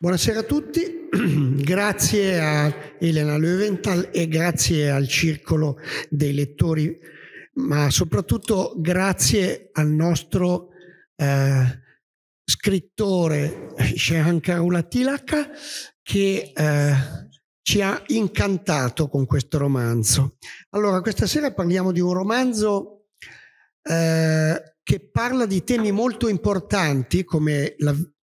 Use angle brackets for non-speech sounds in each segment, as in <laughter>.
Buonasera a tutti, <clears throat> grazie a Elena Löwenthal e grazie al Circolo dei Lettori, ma soprattutto grazie al nostro eh, scrittore Shankar Tilaka che eh, ci ha incantato con questo romanzo. Allora, questa sera parliamo di un romanzo eh, che parla di temi molto importanti come la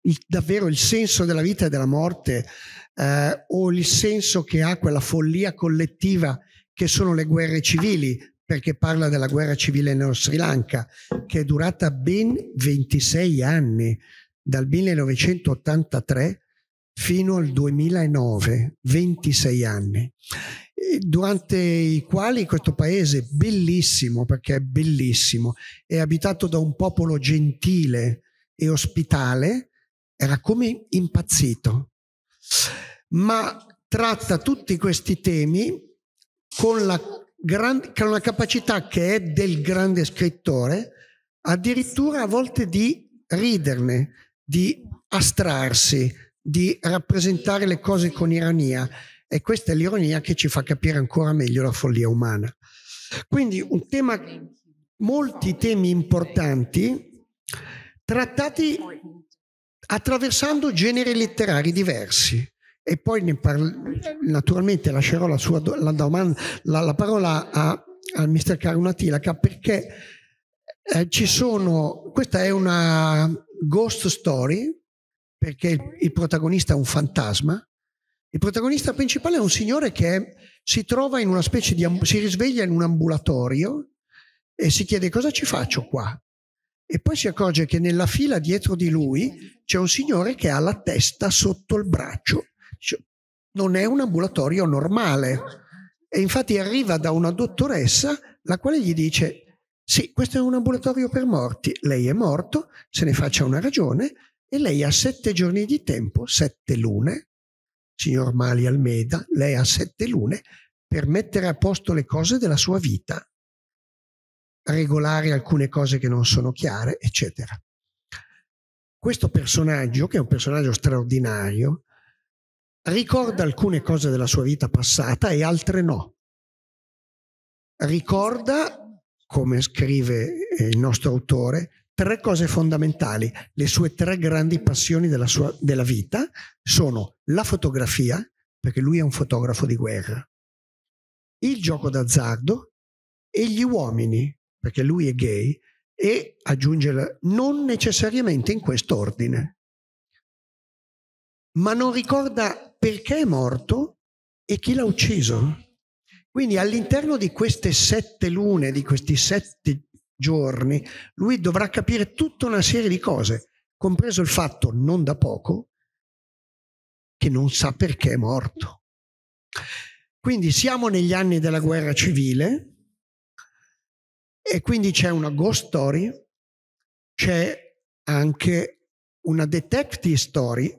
il, davvero il senso della vita e della morte eh, o il senso che ha quella follia collettiva che sono le guerre civili, perché parla della guerra civile nello Sri Lanka, che è durata ben 26 anni, dal 1983 fino al 2009, 26 anni, durante i quali questo paese bellissimo, perché è bellissimo, è abitato da un popolo gentile e ospitale era come impazzito, ma tratta tutti questi temi con la, gran, con la capacità che è del grande scrittore, addirittura a volte di riderne, di astrarsi, di rappresentare le cose con ironia. E questa è l'ironia che ci fa capire ancora meglio la follia umana. Quindi un tema, molti temi importanti trattati attraversando generi letterari diversi. E poi par- naturalmente lascerò la, sua do- la, domanda, la, la parola a, al mister Carunatilaca perché eh, ci sono, questa è una ghost story perché il, il, protagonista è un fantasma. Il protagonista principale è un signore che si trova in una specie di, si risveglia in un ambulatorio e si chiede cosa ci faccio qua e poi si accorge che nella fila dietro di lui c'è un signore che ha la testa sotto il braccio. Cioè, non è un ambulatorio normale. E infatti arriva da una dottoressa la quale gli dice sì, questo è un ambulatorio per morti. Lei è morto, se ne faccia una ragione e lei ha sette giorni di tempo, sette lune, signor Mali Almeida, lei ha sette lune per mettere a posto le cose della sua vita regolare alcune cose che non sono chiare, eccetera. Questo personaggio, che è un personaggio straordinario, ricorda alcune cose della sua vita passata e altre no. Ricorda, come scrive eh, il nostro autore, tre cose fondamentali. Le sue tre grandi passioni della, sua, della vita sono la fotografia, perché lui è un fotografo di guerra, il gioco d'azzardo e gli uomini, perché lui è gay, e aggiungere non necessariamente in questo ordine. Ma non ricorda perché è morto e chi l'ha ucciso. Quindi all'interno di queste sette lune, di questi sette giorni, lui dovrà capire tutta una serie di cose, compreso il fatto, non da poco, che non sa perché è morto. Quindi siamo negli anni della guerra civile, e quindi c'è una ghost story, c'è anche una detective story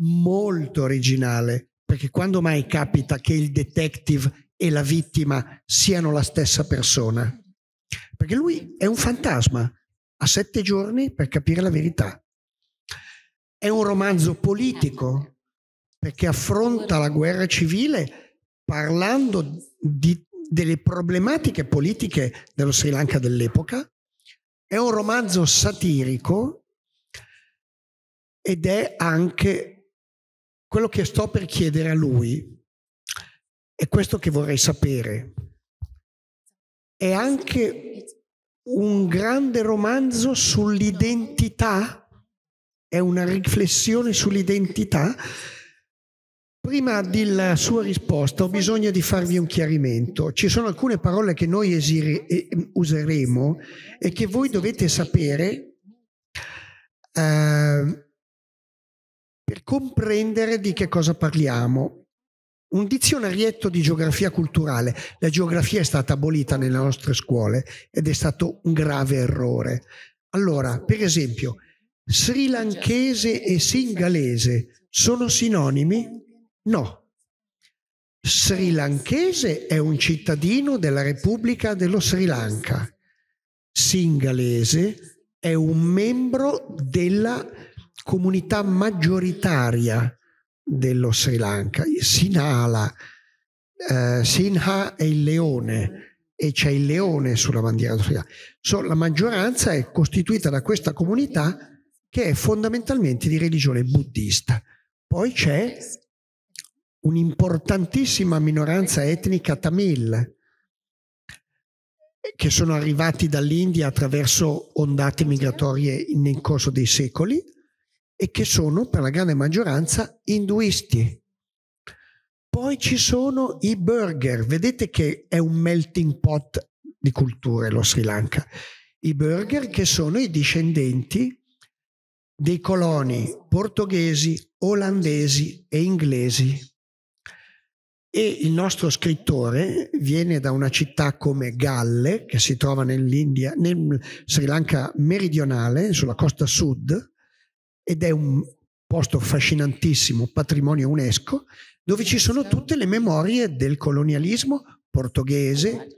molto originale, perché quando mai capita che il detective e la vittima siano la stessa persona? Perché lui è un fantasma, ha sette giorni per capire la verità. È un romanzo politico perché affronta la guerra civile parlando di delle problematiche politiche dello Sri Lanka dell'epoca, è un romanzo satirico ed è anche quello che sto per chiedere a lui, è questo che vorrei sapere. È anche un grande romanzo sull'identità, è una riflessione sull'identità Prima della sua risposta ho bisogno di farvi un chiarimento. Ci sono alcune parole che noi esire, eh, useremo e che voi dovete sapere eh, per comprendere di che cosa parliamo. Un dizionarietto di geografia culturale. La geografia è stata abolita nelle nostre scuole ed è stato un grave errore. Allora, per esempio, sri lankese e singalese sono sinonimi? No, Sri Lankese è un cittadino della Repubblica dello Sri Lanka. Singalese è un membro della comunità maggioritaria dello Sri Lanka. Sinhala, eh, Sinha è il leone e c'è il leone sulla bandiera dello Sri Lanka. So, la maggioranza è costituita da questa comunità che è fondamentalmente di religione buddista. Poi c'è un'importantissima minoranza etnica tamil che sono arrivati dall'India attraverso ondate migratorie nel corso dei secoli e che sono per la grande maggioranza induisti. Poi ci sono i burger, vedete che è un melting pot di culture lo Sri Lanka. I burger che sono i discendenti dei coloni portoghesi, olandesi e inglesi e il nostro scrittore viene da una città come Galle, che si trova nell'India, nel Sri Lanka meridionale, sulla costa sud, ed è un posto affascinantissimo, patrimonio UNESCO, dove ci sono tutte le memorie del colonialismo portoghese,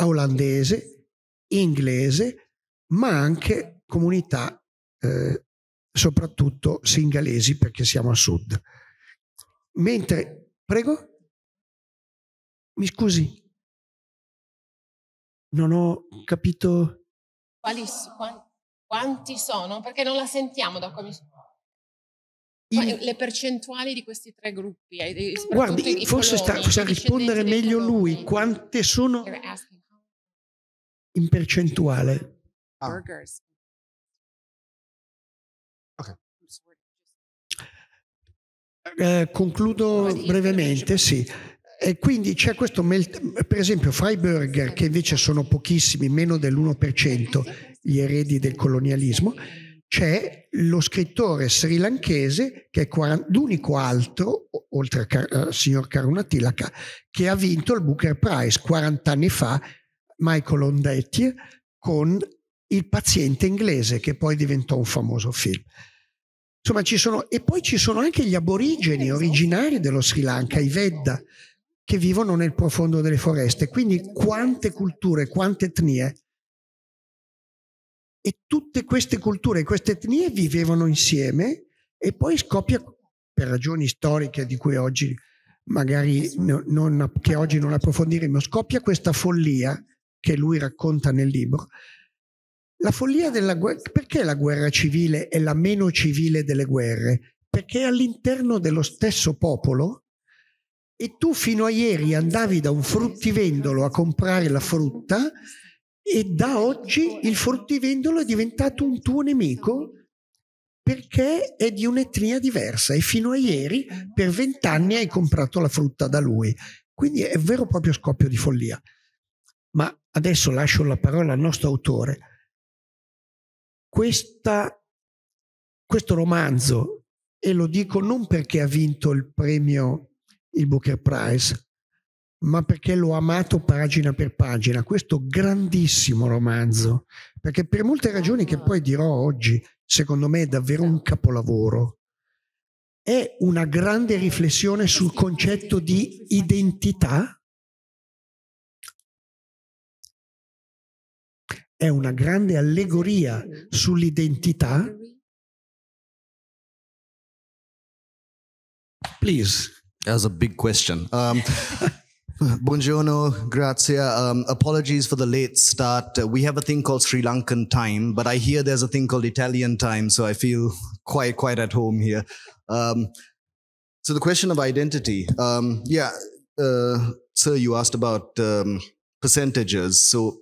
olandese, inglese, ma anche comunità eh, soprattutto singalesi, perché siamo a sud. Mentre Prego? Mi scusi, non ho capito. Quali, quanti sono? Perché non la sentiamo da come. Il... Le percentuali di questi tre gruppi. Guardi, forse coloni, sta, sa rispondere meglio coloni. lui. Quante sono in percentuale? Ah. Eh, concludo brevemente, sì. E quindi c'è questo, per esempio, fra i burger, che invece sono pochissimi, meno dell'1%, gli eredi del colonialismo, c'è lo scrittore srilanchese, che è l'unico altro, oltre al eh, signor Karunatila, che ha vinto il Booker Prize 40 anni fa, Michael Ondetti, con Il paziente inglese, che poi diventò un famoso film. Insomma, ci sono, e poi ci sono anche gli aborigeni esatto. originari dello Sri Lanka, i Vedda, che vivono nel profondo delle foreste. Quindi quante culture, quante etnie. E tutte queste culture, queste etnie vivevano insieme e poi scoppia, per ragioni storiche di cui oggi magari non, che oggi non approfondiremo, scoppia questa follia che lui racconta nel libro, la follia della guerra, perché la guerra civile è la meno civile delle guerre? Perché è all'interno dello stesso popolo e tu fino a ieri andavi da un fruttivendolo a comprare la frutta e da oggi il fruttivendolo è diventato un tuo nemico perché è di un'etnia diversa e fino a ieri per vent'anni hai comprato la frutta da lui. Quindi è vero proprio scoppio di follia. Ma adesso lascio la parola al nostro autore questa, questo romanzo, e lo dico non perché ha vinto il premio, il Booker Prize, ma perché l'ho amato pagina per pagina, questo grandissimo romanzo, perché per molte ragioni che poi dirò oggi, secondo me è davvero un certo. capolavoro, è una grande riflessione sul concetto di identità è una grande allegoria sull'identità. Please. That was a big question. Um, <laughs> Buongiorno, grazie. Um, apologies for the late start. Uh, we have a thing called Sri Lankan time, but I hear there's a thing called Italian time, so I feel quite quite at home here. Um, so the question of identity, um, yeah, uh, sir, you asked about um, percentages. So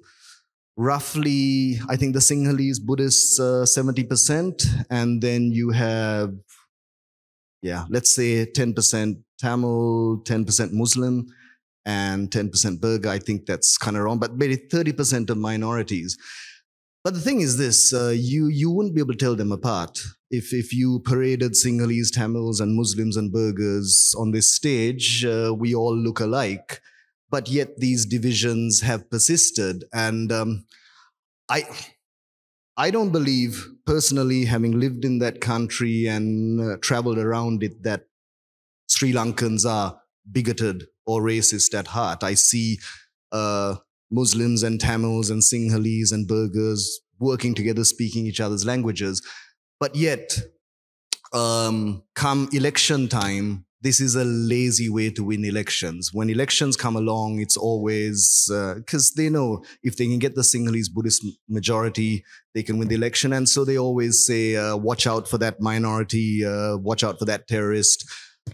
roughly, I think the Sinhalese Buddhists uh, 70%, and then you have, yeah, let's say 10% Tamil, 10% Muslim, and 10% Burger. I think that's kind of wrong, but maybe 30% of minorities. But the thing is this, uh, you, you wouldn't be able to tell them apart. If, if you paraded Sinhalese, Tamils, and Muslims and Burgers on this stage, uh, we all look alike but yet these divisions have persisted. And um, I, I don't believe personally, having lived in that country and uh, traveled around it, that Sri Lankans are bigoted or racist at heart. I see uh, Muslims and Tamils and Sinhalese and Burghers working together, speaking each other's languages. But yet, um, come election time, this is a lazy way to win elections. When elections come along, it's always because uh, they know if they can get the Sinhalese Buddhist majority, they can win the election. And so they always say, uh, watch out for that minority, uh, watch out for that terrorist.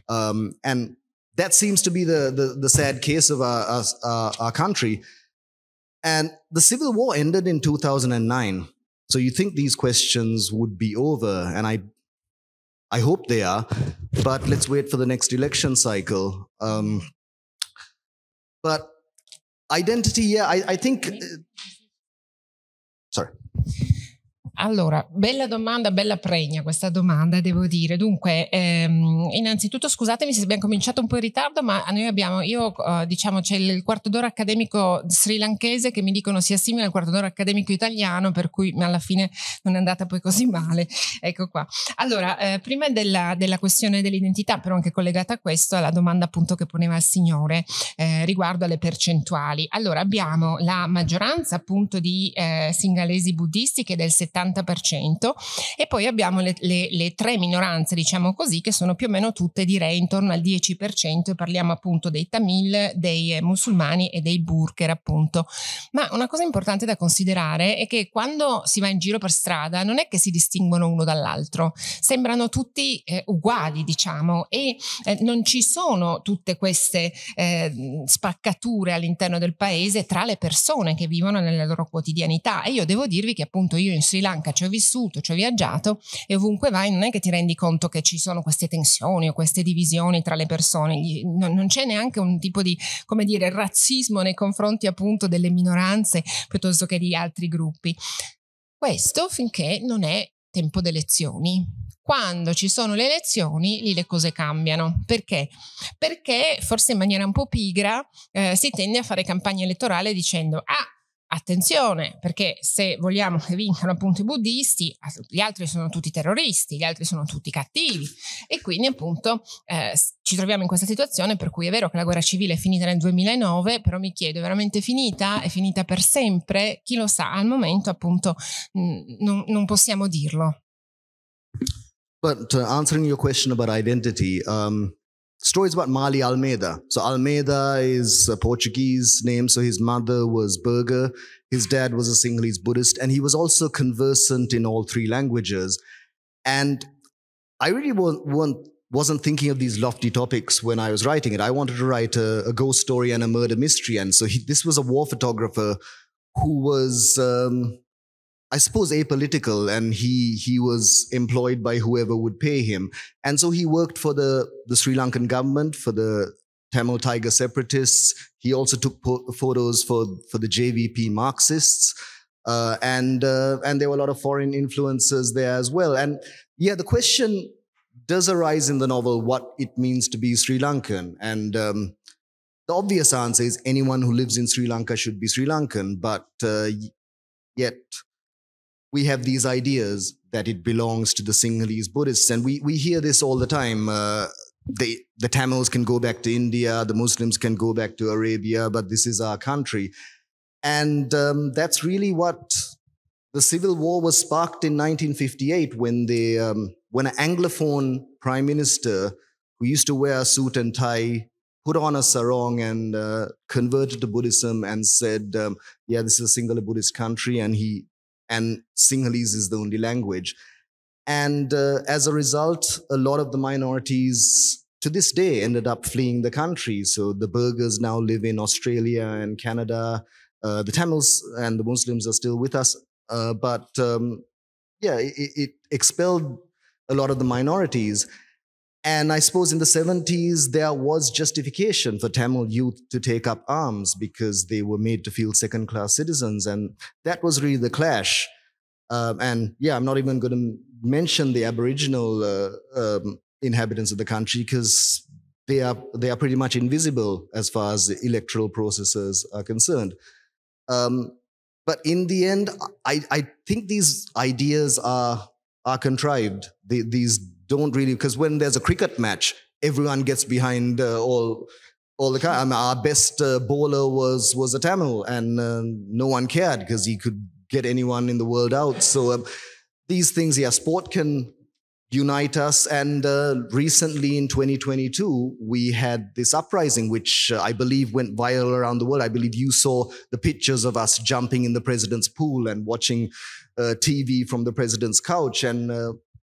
Um, and that seems to be the, the, the sad case of our, our, our country. And the Civil War ended in 2009. So you think these questions would be over. And I I hope they are, but let's wait for the next election cycle. Um, but identity, yeah, I, I think. Uh, sorry. Allora, bella domanda, bella pregna questa domanda, devo dire. Dunque, ehm, innanzitutto scusatemi se abbiamo cominciato un po' in ritardo, ma noi abbiamo, io eh, diciamo c'è il quarto d'ora accademico sri srilankese che mi dicono sia simile al quarto d'ora accademico italiano, per cui alla fine non è andata poi così male. Ecco qua. Allora, eh, prima della, della, questione dell'identità, però anche collegata a questo, alla domanda appunto che poneva il signore eh, riguardo alle percentuali. Allora, abbiamo la maggioranza appunto di eh, singalesi buddisti che è del 70 e poi abbiamo le, le, le, tre minoranze, diciamo così, che sono più o meno tutte direi intorno al 10% e parliamo appunto dei tamil, dei musulmani e dei burker appunto. Ma una cosa importante da considerare è che quando si va in giro per strada non è che si distinguono uno dall'altro, sembrano tutti eh, uguali diciamo e eh, non ci sono tutte queste eh, spaccature all'interno del paese tra le persone che vivono nella loro quotidianità e io devo dirvi che appunto io in Sri Lanka banca, ci ho vissuto, ci ho viaggiato e ovunque vai non è che ti rendi conto che ci sono queste tensioni o queste divisioni tra le persone, non, non c'è neanche un tipo di, come dire, razzismo nei confronti appunto delle minoranze piuttosto che di altri gruppi. Questo finché non è tempo delle elezioni. Quando ci sono le elezioni, lì le cose cambiano. Perché? Perché forse in maniera un po' pigra eh, si tende a fare campagna elettorale dicendo ah, Attenzione, perché se vogliamo che vincano appunto i buddisti, gli altri sono tutti terroristi, gli altri sono tutti cattivi e quindi appunto eh, ci troviamo in questa situazione per cui è vero che la guerra civile è finita nel 2009, però mi chiedo, è veramente finita? È finita per sempre? Chi lo sa? Al momento appunto mh, non, non possiamo dirlo. But uh, answering your question about identity, um, Stories about Mali Almeida. So Almeida is a Portuguese name, so his mother was Berger, his dad was a Sinhalese Buddhist, and he was also conversant in all three languages. And I really wasn't thinking of these lofty topics when I was writing it. I wanted to write a, a ghost story and a murder mystery, and so he, this was a war photographer who was um, I suppose apolitical and he he was employed by whoever would pay him. And so he worked for the, the Sri Lankan government, for the Tamil Tiger separatists. He also took po- photos for, for the JVP Marxists. Uh, and uh, and there were a lot of foreign influences there as well. And yeah, the question does arise in the novel what it means to be Sri Lankan. And um, the obvious answer is anyone who lives in Sri Lanka should be Sri Lankan. But uh, yet, we have these ideas that it belongs to the Sinhalese Buddhists, and we we hear this all the time. Uh, they, the Tamils can go back to India, the Muslims can go back to Arabia, but this is our country, and um, that's really what the civil war was sparked in 1958 when they um, when an Anglophone prime minister who used to wear a suit and tie put on a sarong and uh, converted to Buddhism and said, um, "Yeah, this is a singular Buddhist country," and he and Sinhalese is the only language. And uh, as a result, a lot of the minorities to this day ended up fleeing the country. So the Burghers now live in Australia and Canada. Uh, the Tamils and the Muslims are still with us. Uh, but um, yeah, it, it expelled a lot of the minorities. And I suppose in the 70s, there was justification for Tamil youth to take up arms because they were made to feel second class citizens. And that was really the clash. Um, and yeah, I'm not even going to mention the Aboriginal uh, um, inhabitants of the country because they are, they are pretty much invisible as far as the electoral processes are concerned. Um, but in the end, I, I think these ideas are, are contrived. these don't really because when there's a cricket match, everyone gets behind uh, all all the I mean, our best uh, bowler was was a Tamil, and uh, no one cared because he could get anyone in the world out. So um, these things, yeah, sport can unite us. And uh, recently in 2022, we had this uprising, which uh, I believe went viral around the world. I believe you saw the pictures of us jumping in the president's pool and watching uh, TV from the president's couch, and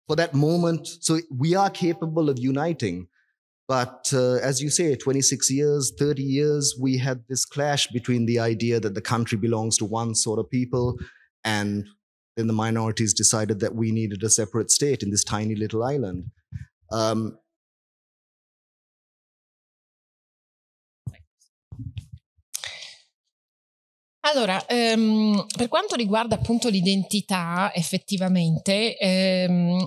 for that moment. So we are capable of uniting. But uh, as you say, 26 years, 30 years, we had this clash between the idea that the country belongs to one sort of people and then the minorities decided that we needed a separate state in this tiny little island. Um, Allora, ehm, per quanto riguarda appunto l'identità, effettivamente, ehm,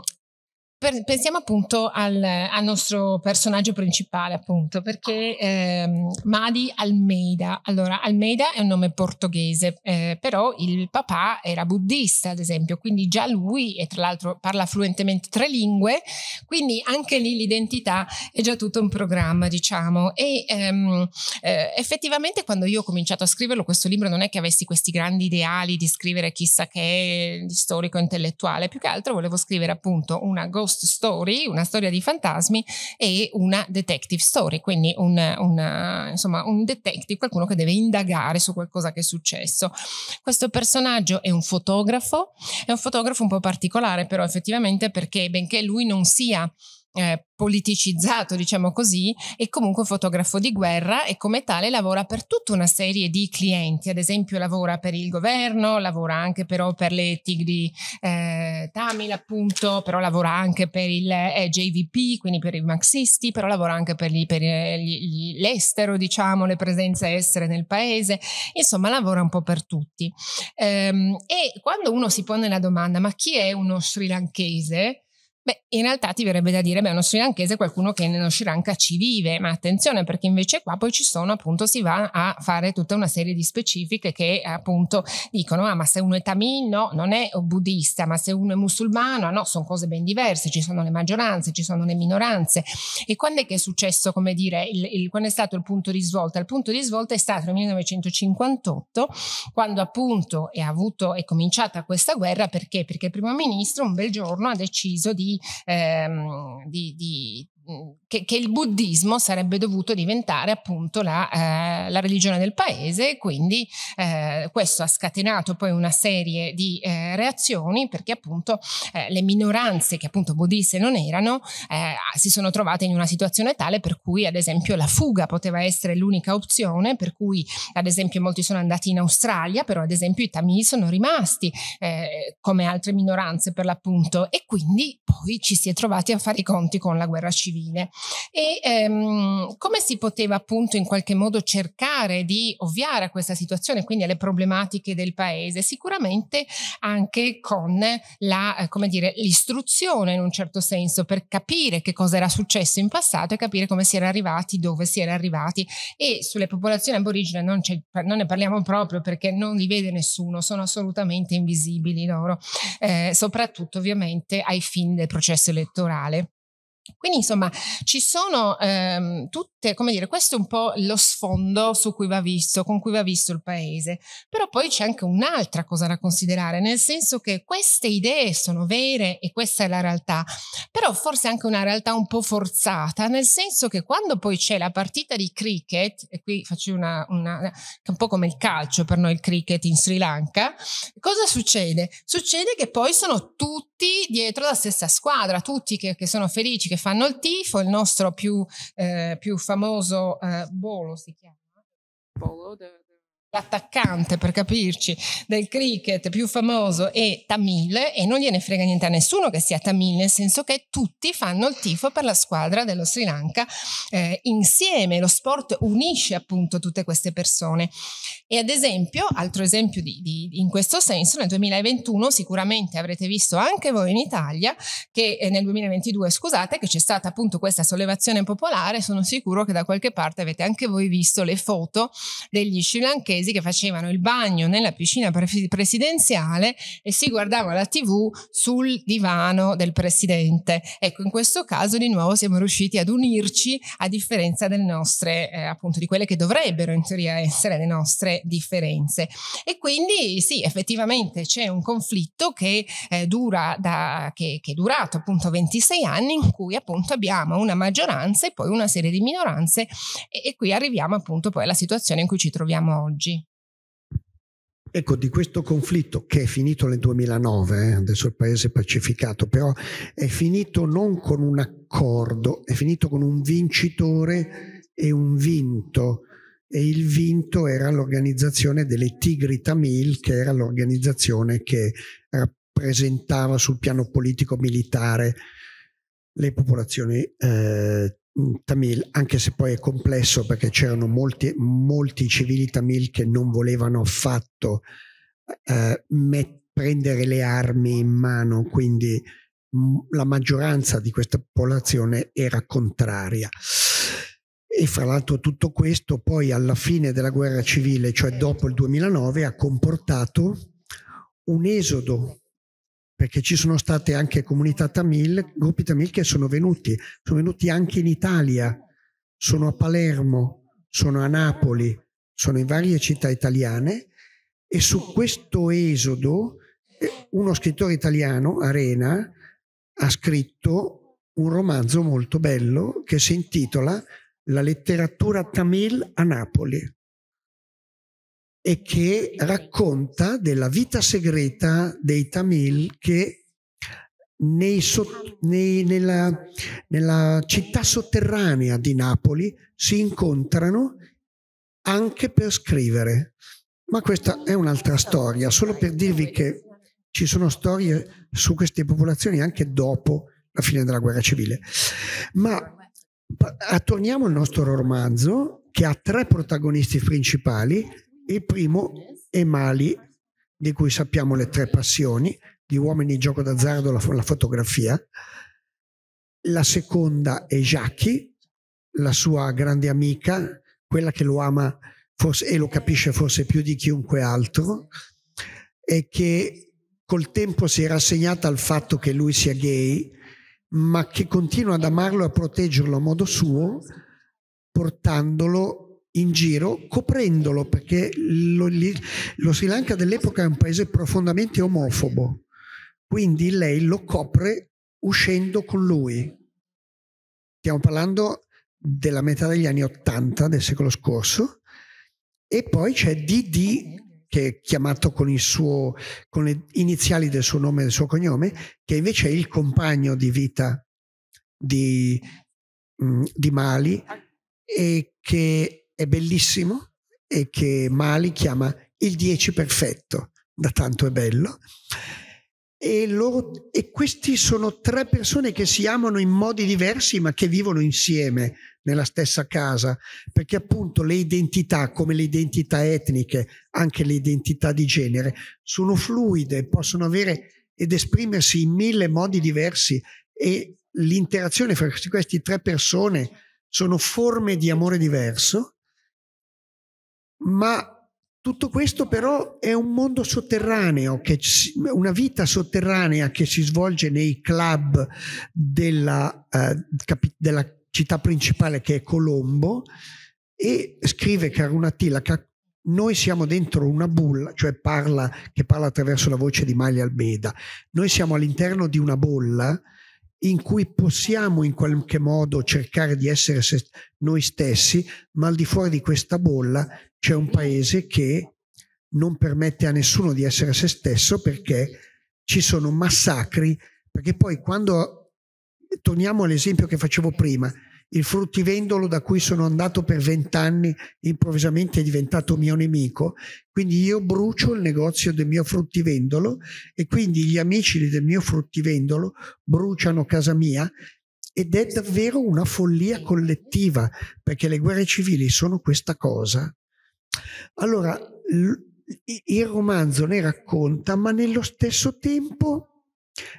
pensiamo appunto al, al, nostro personaggio principale, appunto, perché ehm, Madi Almeida. Allora, Almeida è un nome portoghese, eh, però il papà era buddista, ad esempio, quindi già lui, e tra l'altro parla fluentemente tre lingue, quindi anche lì l'identità è già tutto un programma, diciamo. E ehm, eh, effettivamente quando io ho cominciato a scriverlo, questo libro non è che avessi questi grandi ideali di scrivere chissà che di storico intellettuale, più che altro volevo scrivere appunto una ghost ghost story, una storia di fantasmi e una detective story, quindi un, una, insomma, un detective, qualcuno che deve indagare su qualcosa che è successo. Questo personaggio è un fotografo, è un fotografo un po' particolare però effettivamente perché benché lui non sia eh, politicizzato, diciamo così, è comunque fotografo di guerra e come tale lavora per tutta una serie di clienti, ad esempio lavora per il governo, lavora anche però per le Tigri eh, Tamil appunto, però lavora anche per il eh, JVP, quindi per i marxisti, però lavora anche per, gli, per eh, gli, gli, l'estero, diciamo, le presenze estere nel paese, insomma lavora un po' per tutti. Ehm, e quando uno si pone la domanda ma chi è uno sri lankese? Beh, in realtà ti verrebbe da dire, beh, uno Sri Lankese è qualcuno che nello Sri Lanka ci vive, ma attenzione perché invece qua poi ci sono, appunto, si va a fare tutta una serie di specifiche che appunto dicono, ah, ma se uno è tamil, no, non è buddista, ma se uno è musulmano, no, sono cose ben diverse, ci sono le maggioranze, ci sono le minoranze. E quando è che è successo, come dire, il, il, quando è stato il punto di svolta? Il punto di svolta è stato nel 1958, quando appunto è, avuto, è cominciata questa guerra, perché? Perché il primo ministro un bel giorno ha deciso di di, ehm, di, di Mm, che, che, il buddismo sarebbe dovuto diventare appunto la, eh, la religione del paese, quindi eh, questo ha scatenato poi una serie di eh, reazioni perché appunto eh, le minoranze che appunto buddiste non erano eh, si sono trovate in una situazione tale per cui ad esempio la fuga poteva essere l'unica opzione, per cui ad esempio molti sono andati in Australia, però ad esempio i tamil sono rimasti eh, come altre minoranze per l'appunto e quindi poi ci si è trovati a fare i conti con la guerra civile civile. E ehm, come si poteva appunto in qualche modo cercare di ovviare a questa situazione, quindi alle problematiche del paese? Sicuramente anche con la, eh, come dire, l'istruzione in un certo senso per capire che cosa era successo in passato e capire come si era arrivati, dove si era arrivati. E sulle popolazioni aborigene non, non ne parliamo proprio perché non li vede nessuno, sono assolutamente invisibili loro, eh, soprattutto ovviamente ai fini del processo elettorale. Quindi insomma ci sono ehm, tutte, come dire, questo è un po' lo sfondo su cui va visto, con cui va visto il paese, però poi c'è anche un'altra cosa da considerare, nel senso che queste idee sono vere e questa è la realtà, però forse anche una realtà un po' forzata, nel senso che quando poi c'è la partita di cricket, e qui faccio una, una un po' come il calcio per noi il cricket in Sri Lanka, cosa succede? Succede che poi sono tutti dietro la stessa squadra, tutti che, che sono felici, Che che fanno il tifo, il nostro più, eh, più famoso eh, Bolo si chiama, Bolo, the, l'attaccante per capirci del cricket più famoso è Tamil e non gliene frega niente a nessuno che sia Tamil nel senso che tutti fanno il tifo per la squadra dello Sri Lanka eh, insieme lo sport unisce appunto tutte queste persone e ad esempio altro esempio di, di, in questo senso nel 2021 sicuramente avrete visto anche voi in Italia che eh, nel 2022 scusate che c'è stata appunto questa sollevazione popolare sono sicuro che da qualche parte avete anche voi visto le foto degli sri lankesi inglesi che facevano il bagno nella piscina presidenziale e si guardavano la tv sul divano del presidente. Ecco, in questo caso di nuovo siamo riusciti ad unirci a differenza delle nostre, eh, appunto, di quelle che dovrebbero in teoria essere le nostre differenze. E quindi sì, effettivamente c'è un conflitto che, eh, dura da, che, che è durato appunto 26 anni in cui appunto abbiamo una maggioranza e poi una serie di minoranze e, e qui arriviamo appunto poi alla situazione in cui ci troviamo oggi. Ecco, di questo conflitto che è finito nel 2009, eh, adesso il paese è pacificato, però è finito non con un accordo, è finito con un vincitore e un vinto. E il vinto era l'organizzazione delle Tigri Tamil, che era l'organizzazione che rappresentava sul piano politico-militare le popolazioni eh, Mm, tamil, anche se poi è complesso perché c'erano molti, molti civili tamil che non volevano affatto eh, met- prendere le armi in mano, quindi m- mm, la maggioranza di questa popolazione era contraria. E fra l'altro tutto questo poi alla fine della guerra civile, cioè dopo il 2009, ha comportato un esodo perché ci sono state anche comunità tamil, gruppi tamil che sono venuti, sono venuti anche in Italia, sono a Palermo, sono a Napoli, sono in varie città italiane e su questo esodo eh, uno scrittore italiano, Arena, ha scritto un romanzo molto bello che si intitola La letteratura tamil a Napoli e che racconta della vita segreta dei Tamil che nei, nei, nella, nella città sotterranea di Napoli si incontrano anche per scrivere. Ma questa è un'altra storia, solo per dirvi che ci sono storie su queste popolazioni anche dopo la fine della guerra civile. Ma torniamo al nostro romanzo che ha tre protagonisti principali il primo è Mali, di cui sappiamo le tre passioni, di uomini, gioco d'azzardo, la, la fotografia. La seconda è Jackie, la sua grande amica, quella che lo ama forse, e lo capisce forse più di chiunque altro, e che col tempo si è rassegnata al fatto che lui sia gay, ma che continua ad amarlo e a proteggerlo a modo suo, portandolo in giro coprendolo perché lo, lo Sri Lanka dell'epoca è un paese profondamente omofobo, quindi lei lo copre uscendo con lui. Stiamo parlando della metà degli anni 80 del secolo scorso e poi c'è Didi che è chiamato con, il suo, con le iniziali del suo nome e del suo cognome, che invece è il compagno di vita di, mm, di Mali e che è bellissimo e che Mali chiama il 10 perfetto, da tanto è bello. E, loro, e questi sono tre persone che si amano in modi diversi ma che vivono insieme nella stessa casa, perché appunto le identità, come le identità etniche, anche le identità di genere, sono fluide, possono avere ed esprimersi in mille modi diversi e l'interazione fra queste tre persone sono forme di amore diverso ma tutto questo però è un mondo sotterraneo, ci, una vita sotterranea che si svolge nei club della, eh, capi, della città principale che è Colombo e scrive Carunattila che noi siamo dentro una bulla, cioè parla, che parla attraverso la voce di Maglia Albeda, noi siamo all'interno di una bolla in cui possiamo in qualche modo cercare di essere noi stessi, ma al di fuori di questa bolla c'è un paese che non permette a nessuno di essere se stesso perché ci sono massacri, perché poi quando torniamo all'esempio che facevo prima, il fruttivendolo da cui sono andato per vent'anni improvvisamente è diventato mio nemico, quindi io brucio il negozio del mio fruttivendolo e quindi gli amici del mio fruttivendolo bruciano casa mia ed è davvero una follia collettiva perché le guerre civili sono questa cosa allora, il romanzo ne racconta, ma nello stesso tempo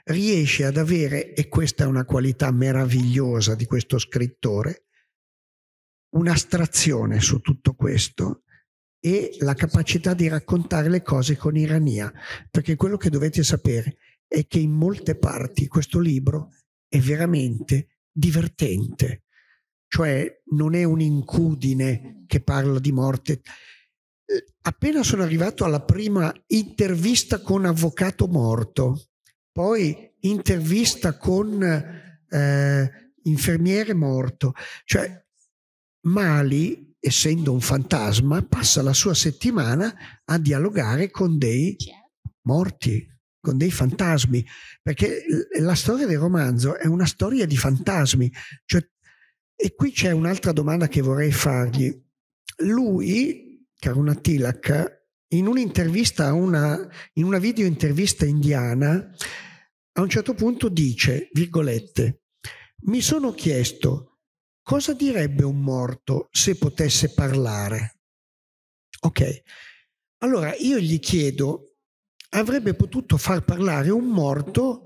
riesce ad avere, e questa è una qualità meravigliosa di questo scrittore, un'astrazione su tutto questo e la capacità di raccontare le cose con ironia, perché quello che dovete sapere è che in molte parti questo libro è veramente divertente, cioè non è un'incudine che parla di morte, eh, appena sono arrivato alla prima intervista con avvocato morto, poi intervista con eh, infermiere morto, cioè Mali, essendo un fantasma, passa la sua settimana a dialogare con dei morti, con dei fantasmi, perché la storia del romanzo è una storia di fantasmi. Cioè, e qui c'è un'altra domanda che vorrei fargli. Lui Karuna Tilak, in un'intervista, una, in una video intervista indiana, a un certo punto dice, virgolette, mi sono chiesto cosa direbbe un morto se potesse parlare. Ok, allora io gli chiedo, avrebbe potuto far parlare un morto,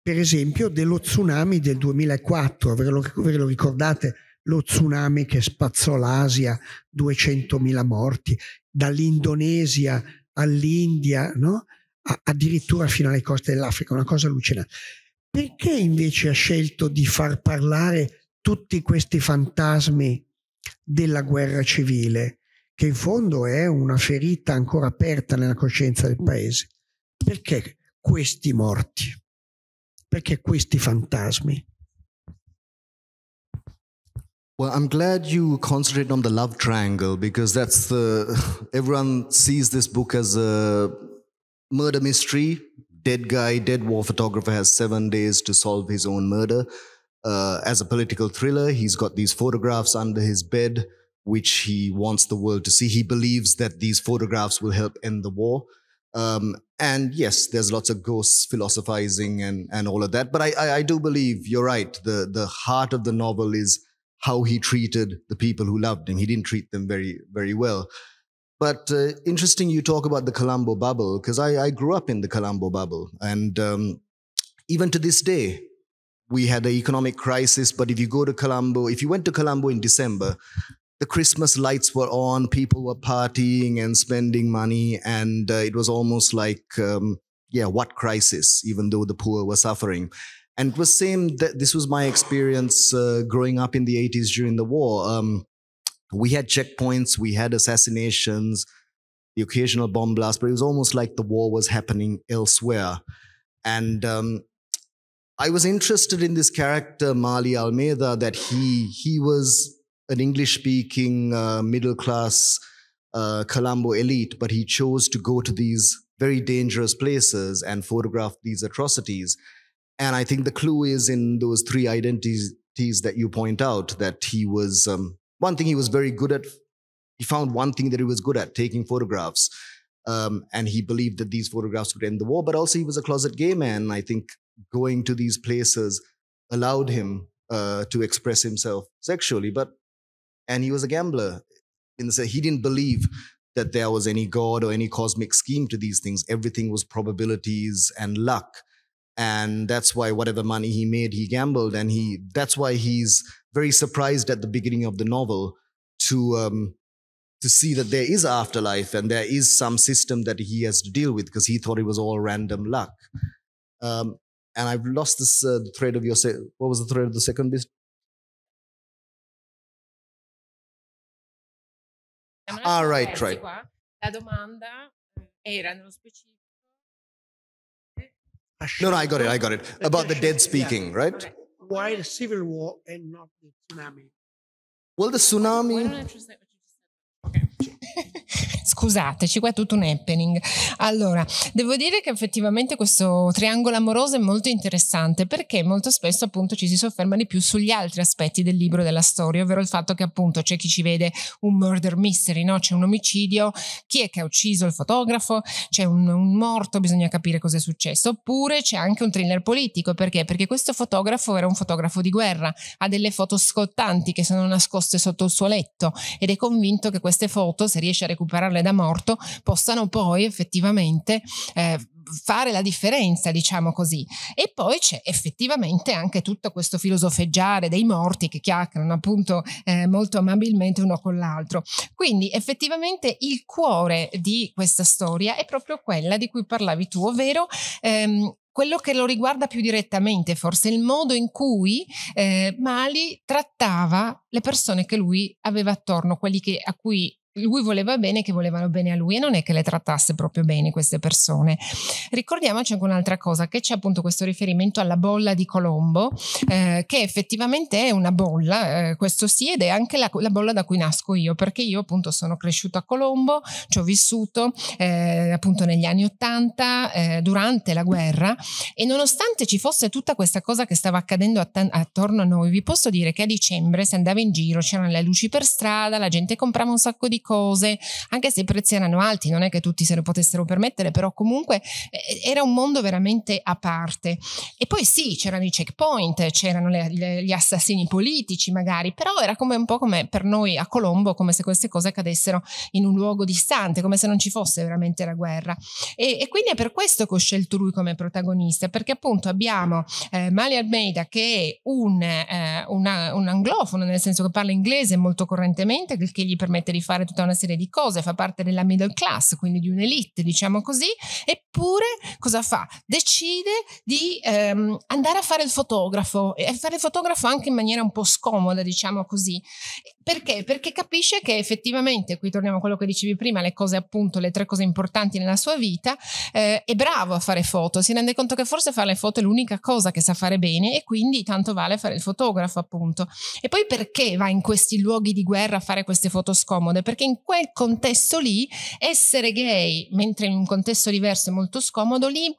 per esempio, dello tsunami del 2004, ve lo, ve lo ricordate? lo tsunami che spazzò l'Asia, 200.000 morti, dall'Indonesia all'India, no? addirittura fino alle coste dell'Africa, una cosa allucinante. Perché invece ha scelto di far parlare tutti questi fantasmi della guerra civile, che in fondo è una ferita ancora aperta nella coscienza del paese? Perché questi morti? Perché questi fantasmi? Well, I'm glad you concentrate on the love triangle because that's the <laughs> everyone sees this book as a murder mystery. Dead guy, dead war photographer has seven days to solve his own murder. Uh, as a political thriller, he's got these photographs under his bed, which he wants the world to see. He believes that these photographs will help end the war. Um, and yes, there's lots of ghosts philosophizing and, and all of that. But I, I, I do believe you're right. The, the heart of the novel is how he treated the people who loved him. He didn't treat them very, very well. But uh, interesting, you talk about the Colombo bubble because I, I, grew up in the Colombo bubble, and um, even to this day, we had an economic crisis. But if you go to Colombo, if you went to Colombo in December, the Christmas lights were on, people were partying and spending money, and uh, it was almost like, um, yeah, what crisis? Even though the poor were suffering, and it was same that this was my experience uh, growing up in the 80s during the war um, we had checkpoints we had assassinations the occasional bomb blast but it was almost like the war was happening elsewhere and um, i was interested in this character mali almeida that he he was an english speaking uh, middle class uh, colombo elite but he chose to go to these very dangerous places and photograph these atrocities and I think the clue is in those three identities that you point out that he was, um, one thing he was very good at, he found one thing that he was good at taking photographs. Um, and he believed that these photographs would end the war, but also he was a closet gay man. I think going to these places allowed him uh, to express himself sexually, but and he was a gambler. In the he didn't believe that there was any god or any cosmic scheme to these things. Everything was probabilities and luck and that's why whatever money he made he gambled and he that's why he's very surprised at the beginning of the novel to um, to see that there is afterlife and there is some system that he has to deal with because he thought it was all random luck um, and i've lost this uh, thread of your se- what was the thread of the second bit All ah, right right la domanda eh, era nello specifico no, no, I got it. I got it. About the dead speaking, yeah. right? Why the civil war and not the tsunami? Well, the tsunami. <laughs> Scusateci, qua è tutto un happening. Allora, devo dire che effettivamente questo triangolo amoroso è molto interessante perché molto spesso appunto ci si sofferma di più sugli altri aspetti del libro della storia, ovvero il fatto che appunto c'è chi ci vede un murder mystery, no? c'è un omicidio, chi è che ha ucciso il fotografo, c'è un, un morto, bisogna capire cosa è successo, oppure c'è anche un thriller politico, perché? Perché questo fotografo era un fotografo di guerra, ha delle foto scottanti che sono nascoste sotto il suo letto ed è convinto che queste foto moto, se riesce a recuperarle da morto, possano poi effettivamente eh, fare la differenza, diciamo così. E poi c'è effettivamente anche tutto questo filosofeggiare dei morti che chiacchierano appunto eh, molto amabilmente uno con l'altro. Quindi effettivamente il cuore di questa storia è proprio quella di cui parlavi tu, ovvero ehm, quello che lo riguarda più direttamente, forse il modo in cui eh, Mali trattava le persone che lui aveva attorno, quelli che, a cui lui voleva bene che volevano bene a lui e non è che le trattasse proprio bene queste persone. Ricordiamoci anche un'altra cosa, che c'è appunto questo riferimento alla bolla di Colombo, eh, che effettivamente è una bolla, eh, questo sì, ed è anche la, la, bolla da cui nasco io, perché io appunto sono cresciuto a Colombo, ci ho vissuto eh, appunto negli anni Ottanta, eh, durante la guerra, e nonostante ci fosse tutta questa cosa che stava accadendo att- attorno a noi, vi posso dire che a dicembre si andava in giro c'erano le luci per strada, la gente comprava un sacco di cose, anche se i prezzi erano alti, non è che tutti se lo potessero permettere, però comunque eh, era un mondo veramente a parte. E poi sì, c'erano i checkpoint, c'erano le, le, gli assassini politici magari, però era come un po' come per noi a Colombo, come se queste cose accadessero in un luogo distante, come se non ci fosse veramente la guerra. E, e quindi è per questo che ho scelto lui come protagonista, perché appunto abbiamo eh, Mali Almeida che è un, eh, una, un anglofono, nel senso che parla inglese molto correntemente, che gli permette di fare tutta una serie di cose, fa parte della middle class, quindi di un'elite, diciamo così, eppure cosa fa? Decide di ehm, andare a fare il fotografo e fare il fotografo anche in maniera un po' scomoda, diciamo così. Perché? Perché capisce che effettivamente, qui torniamo a quello che dicevi prima, le cose appunto, le tre cose importanti nella sua vita, eh, è bravo a fare foto, si rende conto che forse fare le foto è l'unica cosa che sa fare bene e quindi tanto vale fare il fotografo appunto. E poi perché va in questi luoghi di guerra a fare queste foto scomode? Perché perché in quel contesto lì essere gay, mentre in un contesto diverso è molto scomodo, lì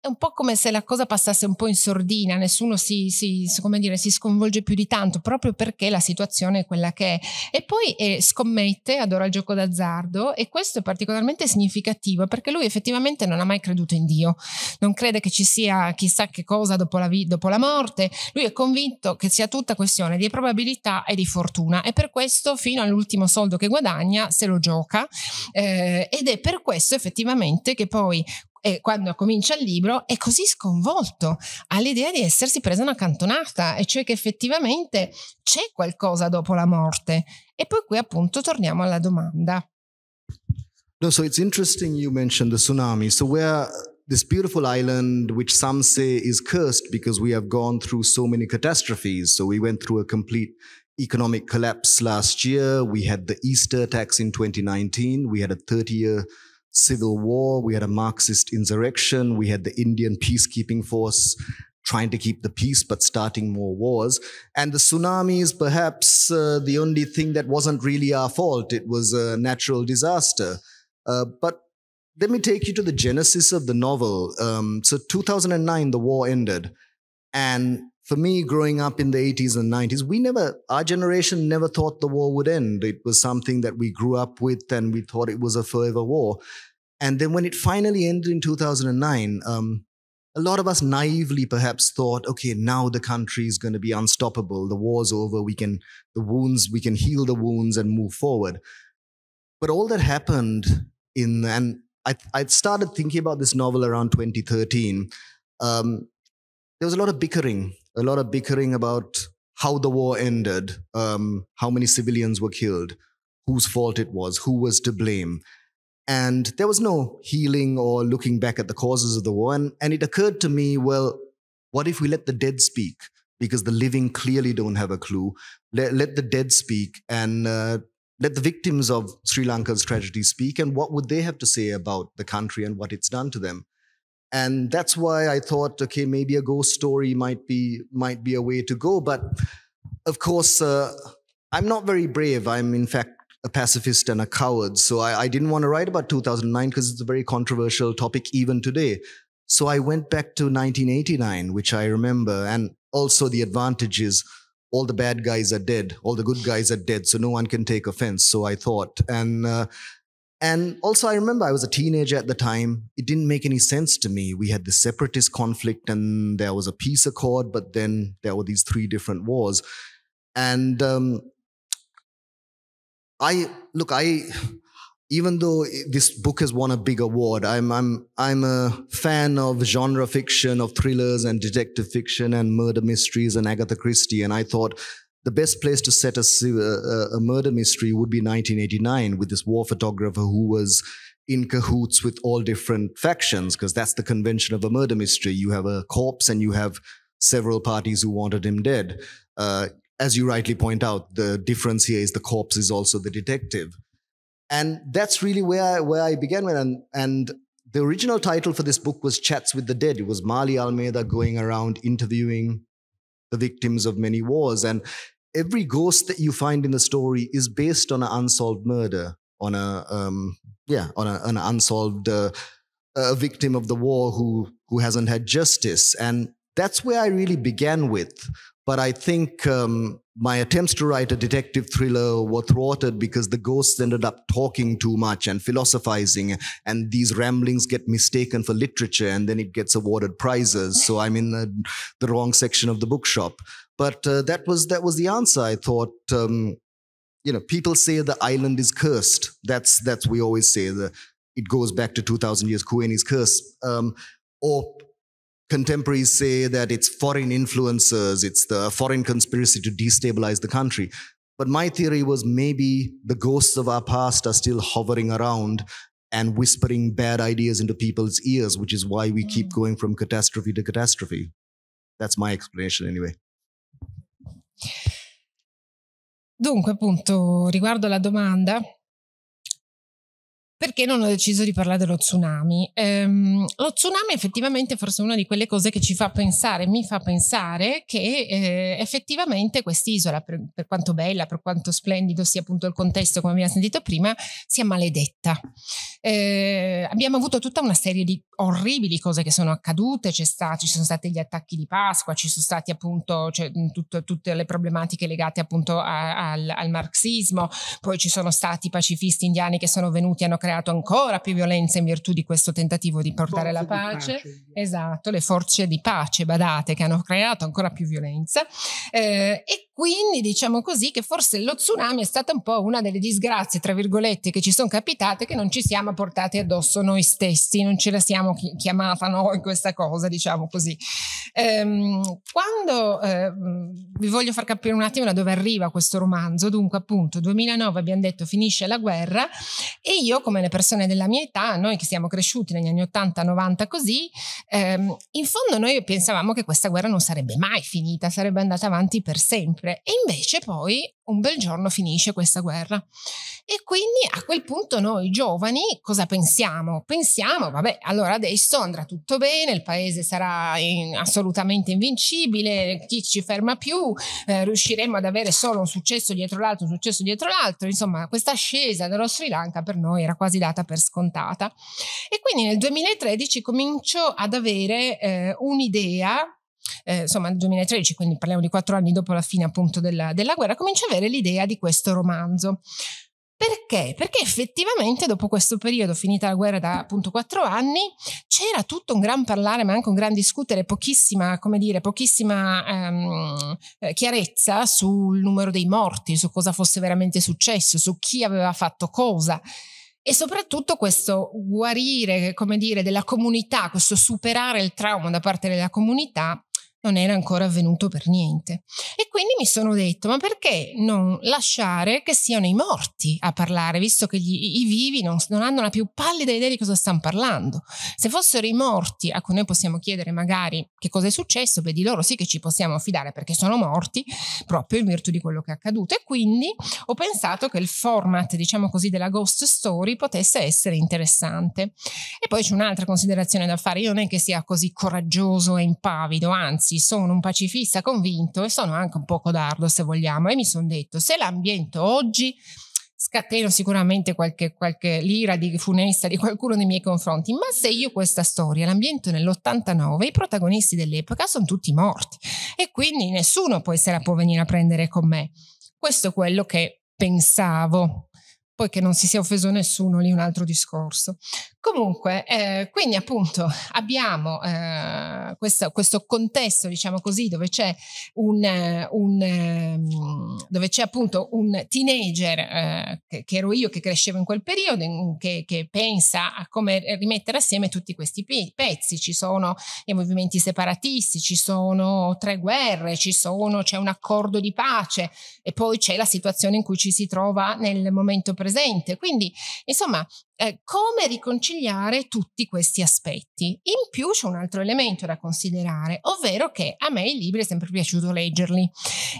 è un po' come se la cosa passasse un po' in sordina, nessuno si, si, dire, si, sconvolge più di tanto, proprio perché la situazione è quella che è. E poi eh, scommette, adora il gioco d'azzardo e questo è particolarmente significativo perché lui effettivamente non ha mai creduto in Dio, non crede che ci sia chissà che cosa dopo la, vi- dopo la morte, lui è convinto che sia tutta questione di probabilità e di fortuna e per questo fino all'ultimo soldo che guadagna se lo gioca eh, ed è per questo effettivamente che poi e quando comincia il libro è così sconvolto all'idea di essersi presa una cantonata e cioè che effettivamente c'è qualcosa dopo la morte e poi qui appunto torniamo alla domanda No, so it's interesting you mentioned the tsunami. So where this beautiful island, which some say is cursed because we have gone through so many catastrophes. So we went through a complete economic collapse last year. We had the Easter tax in 2019. We had a 30 year civil war, we had a Marxist insurrection, we had the Indian peacekeeping force trying to keep the peace but starting more wars. And the tsunami is perhaps uh, the only thing that wasn't really our fault, it was a natural disaster. Uh, but let me take you to the genesis of the novel. Um, so, 2009, the war ended, and for me, growing up in the 80s and 90s, we never, our generation never thought the war would end. It was something that we grew up with and we thought it was a forever war. And then when it finally ended in 2009, um, a lot of us naively perhaps thought, okay, now the country is going to be unstoppable. The war's over. We can, the wounds, we can heal the wounds and move forward. But all that happened in, and I, I started thinking about this novel around 2013. Um, there was a lot of bickering a lot of bickering about how the war ended, um, how many civilians were killed, whose fault it was, who was to blame. And there was no healing or looking back at the causes of the war. And, and it occurred to me well, what if we let the dead speak? Because the living clearly don't have a clue. Let, let the dead speak and uh, let the victims of Sri Lanka's tragedy speak. And what would they have to say about the country and what it's done to them? and that's why I thought, okay, maybe a ghost story might be might be a way to go. But of course, uh, I'm not very brave. I'm in fact a pacifist and a coward. So I, I didn't want to write about 2009 because it's a very controversial topic even today. So I went back to 1989, which I remember, and also the advantages. All the bad guys are dead. All the good guys are dead. So no one can take offense. So I thought, and uh, and also, I remember I was a teenager at the time. It didn't make any sense to me. We had the separatist conflict and there was a peace accord, but then there were these three different wars. And um, I, look, I, even though this book has won a big award, I'm, I'm, I'm a fan of genre fiction, of thrillers and detective fiction and murder mysteries and Agatha Christie. And I thought the best place to set a, a, murder mystery would be 1989 with this war photographer who was in cahoots with all different factions because that's the convention of a murder mystery. You have a corpse and you have several parties who wanted him dead. Uh, as you rightly point out, the difference here is the corpse is also the detective. And that's really where I, where I began with. And, and the original title for this book was Chats with the Dead. It was Mali Almeida going around interviewing the victims of many wars. And every ghost that you find in the story is based on an unsolved murder, on a um, yeah, on a, an unsolved uh, victim of the war who who hasn't had justice. And that's where I really began with. But I think um, my attempts to write a detective thriller were thwarted because the ghosts ended up talking too much and philosophizing and these ramblings get mistaken for literature and then it gets awarded prizes so i'm in the, the wrong section of the bookshop but uh, that was that was the answer i thought um, you know people say the island is cursed that's that's we always say the it goes back to 2000 years Kueni's is um, or contemporaries say that it's foreign influencers, it's the foreign conspiracy to destabilize the country. But my theory was maybe the ghosts of our past are still hovering around and whispering bad ideas into people's ears, which is why we keep mm. going from catastrophe to catastrophe. That's my explanation, anyway. Dunque, appunto, riguardo alla domanda, perché non ho deciso di parlare dello tsunami. Ehm, lo tsunami effettivamente è forse una di quelle cose che ci fa pensare, mi fa pensare che eh, effettivamente quest'isola, per, per, quanto bella, per quanto splendido sia appunto il contesto, come abbiamo sentito prima, sia maledetta. Ehm, abbiamo avuto tutta una serie di orribili cose che sono accadute, sta, ci sono stati gli attacchi di Pasqua, ci sono state appunto cioè, tutto, tutte le problematiche legate appunto a, al, al marxismo, poi ci sono stati pacifisti indiani che sono venuti e hanno creato ancora più violenza in virtù di questo tentativo di portare forze la pace. pace. Esatto, le forze di pace, badate, che hanno creato ancora più violenza. Eh, e quindi diciamo così che forse lo tsunami è stata un po' una delle disgrazie, tra virgolette, che ci sono capitate, che non ci siamo portati addosso noi stessi, non ce la siamo chi- chiamata noi questa cosa, diciamo così. Ehm, quando eh, vi voglio far capire un attimo da dove arriva questo romanzo, dunque appunto 2009 abbiamo detto finisce la guerra e io come come le persone della mia età, noi che siamo cresciuti negli anni 80-90 così, ehm, in fondo noi pensavamo che questa guerra non sarebbe mai finita, sarebbe andata avanti per sempre. E invece poi un bel giorno finisce questa guerra. E quindi a quel punto noi giovani cosa pensiamo? Pensiamo, vabbè, allora adesso andrà tutto bene, il paese sarà in, assolutamente invincibile, chi ci ferma più, eh, riusciremo ad avere solo un successo dietro l'altro, un successo dietro l'altro. Insomma, questa ascesa dello Sri Lanka per noi era quasi quasi data per scontata. E quindi nel 2013 comincio ad avere eh, un'idea eh, insomma nel 2013, quindi parliamo di quattro anni dopo la fine appunto della, della guerra, comincio ad avere l'idea di questo romanzo. Perché? Perché effettivamente dopo questo periodo, finita la guerra da appunto quattro anni, c'era tutto un gran parlare, ma anche un gran discutere, pochissima, come dire, pochissima ehm, eh, chiarezza sul numero dei morti, su cosa fosse veramente successo, su chi aveva fatto cosa e soprattutto questo guarire, come dire, della comunità, questo superare il trauma da parte della comunità non era ancora avvenuto per niente. E quindi mi sono detto, ma perché non lasciare che siano i morti a parlare, visto che gli, i vivi non, non, hanno la più pallida idea di cosa stanno parlando? Se fossero i morti a cui noi possiamo chiedere magari che cosa è successo, beh di loro sì che ci possiamo fidare perché sono morti proprio in virtù di quello che è accaduto. E quindi ho pensato che il format, diciamo così, della ghost story potesse essere interessante. E poi c'è un'altra considerazione da fare, io non è che sia così coraggioso e impavido, anzi ragazzi sono un pacifista convinto e sono anche un po' codardo se vogliamo e mi sono detto se l'ambiente oggi scateno sicuramente qualche, qualche lira di funesta di qualcuno nei miei confronti, ma se io questa storia l'ambiente nell'89, i protagonisti dell'epoca sono tutti morti e quindi nessuno poi se la può venire a prendere con me. Questo è quello che pensavo poi che non si sia offeso nessuno lì un altro discorso. Comunque, eh, quindi appunto abbiamo eh, questo, questo, contesto, diciamo così, dove c'è un, eh, un ehm, dove c'è appunto un teenager eh, che, che, ero io che crescevo in quel periodo, in, che, che, pensa a come rimettere assieme tutti questi pezzi. Ci sono i movimenti separatisti, ci sono tre guerre, sono, c'è un accordo di pace e poi c'è la situazione in cui ci si trova nel momento presente presente. Quindi, insomma, eh, come riconciliare tutti questi aspetti. In più c'è un altro elemento da considerare, ovvero che a me i libri è sempre piaciuto leggerli.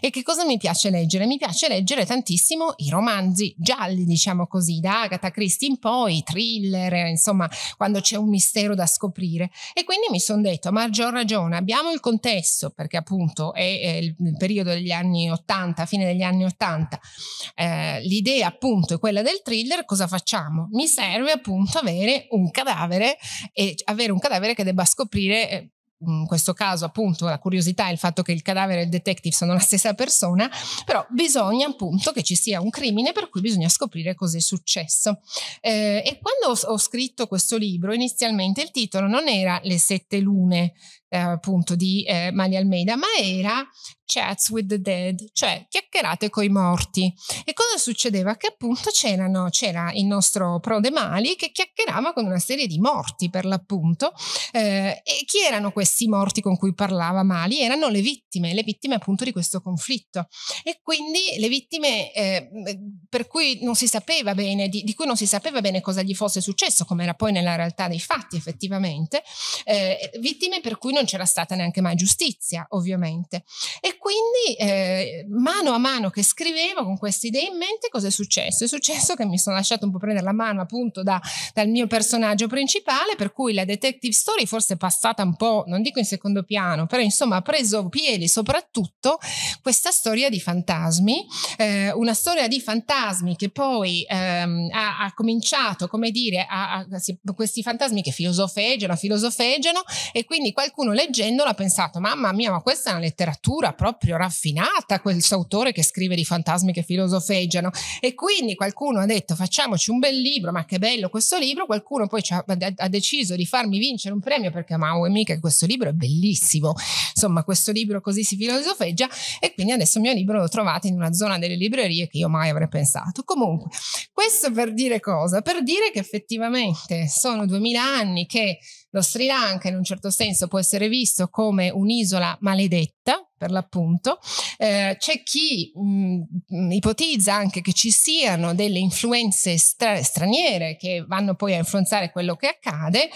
E che cosa mi piace leggere? Mi piace leggere tantissimo i romanzi gialli, diciamo così, da Agatha Christie in poi, i thriller, insomma, quando c'è un mistero da scoprire. E quindi mi sono detto, a maggior ragione, abbiamo il contesto, perché appunto è, è il periodo degli anni 80, fine degli anni 80, eh, l'idea appunto è quella del thriller, cosa facciamo? Mi serve serve appunto avere un cadavere e avere un cadavere che debba scoprire eh, in questo caso appunto la curiosità è il fatto che il cadavere e il detective sono la stessa persona, però bisogna appunto che ci sia un crimine per cui bisogna scoprire cos'è successo. Eh, e quando ho, ho, scritto questo libro, inizialmente il titolo non era Le sette lune, eh, appunto di eh, Mani Almeida, ma era Chats with the Dead, cioè chiacchierate coi morti. E cosa succedeva? Che appunto c'era il nostro Pro De Mali che chiacchierava con una serie di morti per l'appunto. Eh, e chi erano questi morti con cui parlava Mali? Erano le vittime, le vittime appunto di questo conflitto. E quindi le vittime eh, per cui non si sapeva bene, di, di, cui non si sapeva bene cosa gli fosse successo, come era poi nella realtà dei fatti effettivamente, eh, vittime per cui non non c'era stata neanche mai giustizia, ovviamente. E quindi eh, mano a mano che scrivevo con queste idee in mente, cosa è successo? È successo che mi sono lasciato un po' prendere la mano appunto da, dal mio personaggio principale, per cui la detective story forse è passata un po', non dico in secondo piano, però insomma ha preso piedi soprattutto questa storia di fantasmi, eh, una storia di fantasmi che poi ehm, ha, ha, cominciato, come dire, a, a, questi fantasmi che filosofeggiano, filosofeggiano e quindi qualcuno uno leggendola ha pensato, mamma mia, ma questa è una letteratura proprio raffinata, questo autore che scrive di fantasmi che filosofeggiano. E quindi qualcuno ha detto, facciamoci un bel libro, ma che bello questo libro. Qualcuno poi ha, ha deciso di farmi vincere un premio perché amavo oh, e mica questo libro è bellissimo. Insomma, questo libro così si filosofeggia. E quindi adesso il mio libro lo trovate in una zona delle librerie che io mai avrei pensato. Comunque, questo per dire cosa? Per dire che effettivamente sono duemila anni che lo Sri Lanka in un certo senso può essere visto come un'isola maledetta per l'appunto. Eh, c'è chi mh, ipotizza anche che ci siano delle influenze stra- straniere che vanno poi a influenzare quello che accade.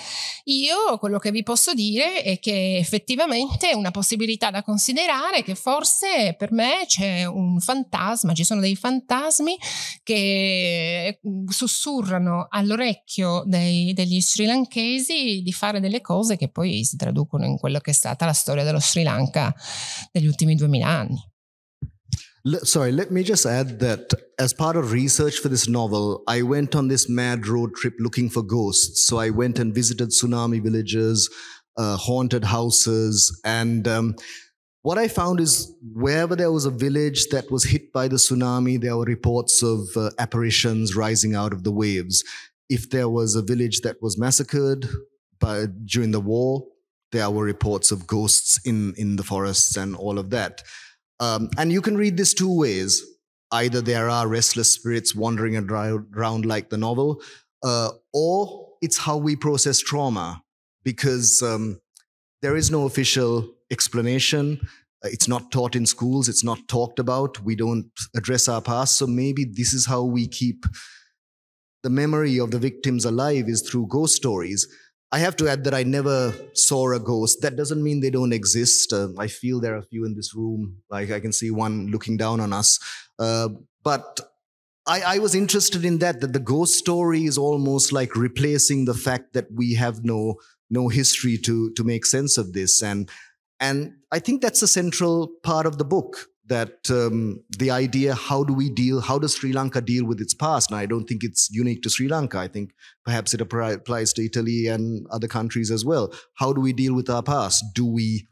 Io quello che vi posso dire è che effettivamente è una possibilità da considerare che forse per me c'è un fantasma, ci sono dei fantasmi che sussurrano all'orecchio dei, degli lankesi di fare delle cose che poi si traducono in quello che è stata la storia dello Sri Lanka ultimi 2000 anni. Sorry, let me just add that as part of research for this novel, I went on this mad road trip looking for ghosts. So I went and visited tsunami villages, uh, haunted houses, and um, what I found is wherever there was a village that was hit by the tsunami, there were reports of uh, apparitions rising out of the waves. If there was a village that was massacred by, during the war, there were reports of ghosts in, in the forests and all of that. Um, and you can read this two ways. Either there are restless spirits wandering around like the novel, uh, or it's how we process trauma because um, there is no official explanation. Uh, it's not taught in schools, it's not talked about. We don't address our past. So maybe this is how we keep the memory of the victims alive is through ghost stories. I have to add that I never saw a ghost. That doesn't mean they don't exist. Uh, I feel there are a few in this room. Like I can see one looking down on us. Uh, but I, I was interested in that, that the ghost story is almost like replacing the fact that we have no no history to to make sense of this. And and I think that's a central part of the book that um, the idea how do we deal how does sri lanka deal with its past and i don't think it's unique to sri lanka i think perhaps it applies to italy and other countries as well how do we deal with our past do we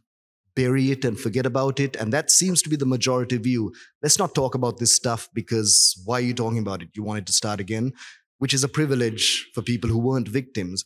bury it and forget about it and that seems to be the majority view let's not talk about this stuff because why are you talking about it you wanted to start again which is a privilege for people who weren't victims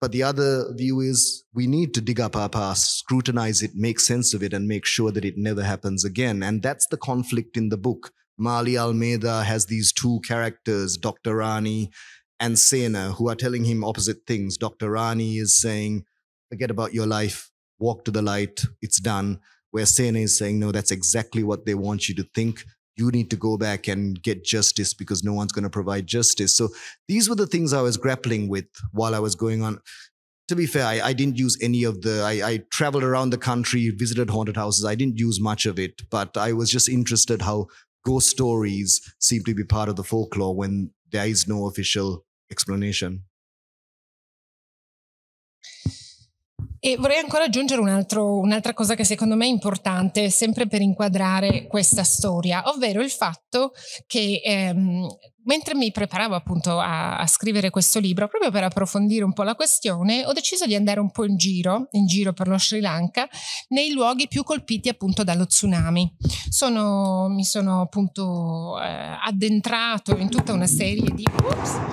but the other view is we need to dig up our past, scrutinize it, make sense of it, and make sure that it never happens again. And that's the conflict in the book. Mali Almeida has these two characters, Dr. Rani and Sena, who are telling him opposite things. Dr. Rani is saying, forget about your life, walk to the light, it's done. Where Sena is saying, no, that's exactly what they want you to think you need to go back and get justice because no one's going to provide justice. So these were the things I was grappling with while I was going on. To be fair, I, I didn't use any of the. I, I, traveled around the country, visited haunted houses. I didn't use much of it, but I was just interested how ghost stories seem to be part of the folklore when there is no official explanation. E vorrei ancora aggiungere un altro, un'altra cosa che secondo me è importante, sempre per inquadrare questa storia, ovvero il fatto che ehm, mentre mi preparavo appunto a, a, scrivere questo libro, proprio per approfondire un po' la questione, ho deciso di andare un po' in giro, in giro per lo Sri Lanka, nei luoghi più colpiti appunto dallo tsunami. Sono, mi sono appunto eh, addentrato in tutta una serie di... Ups,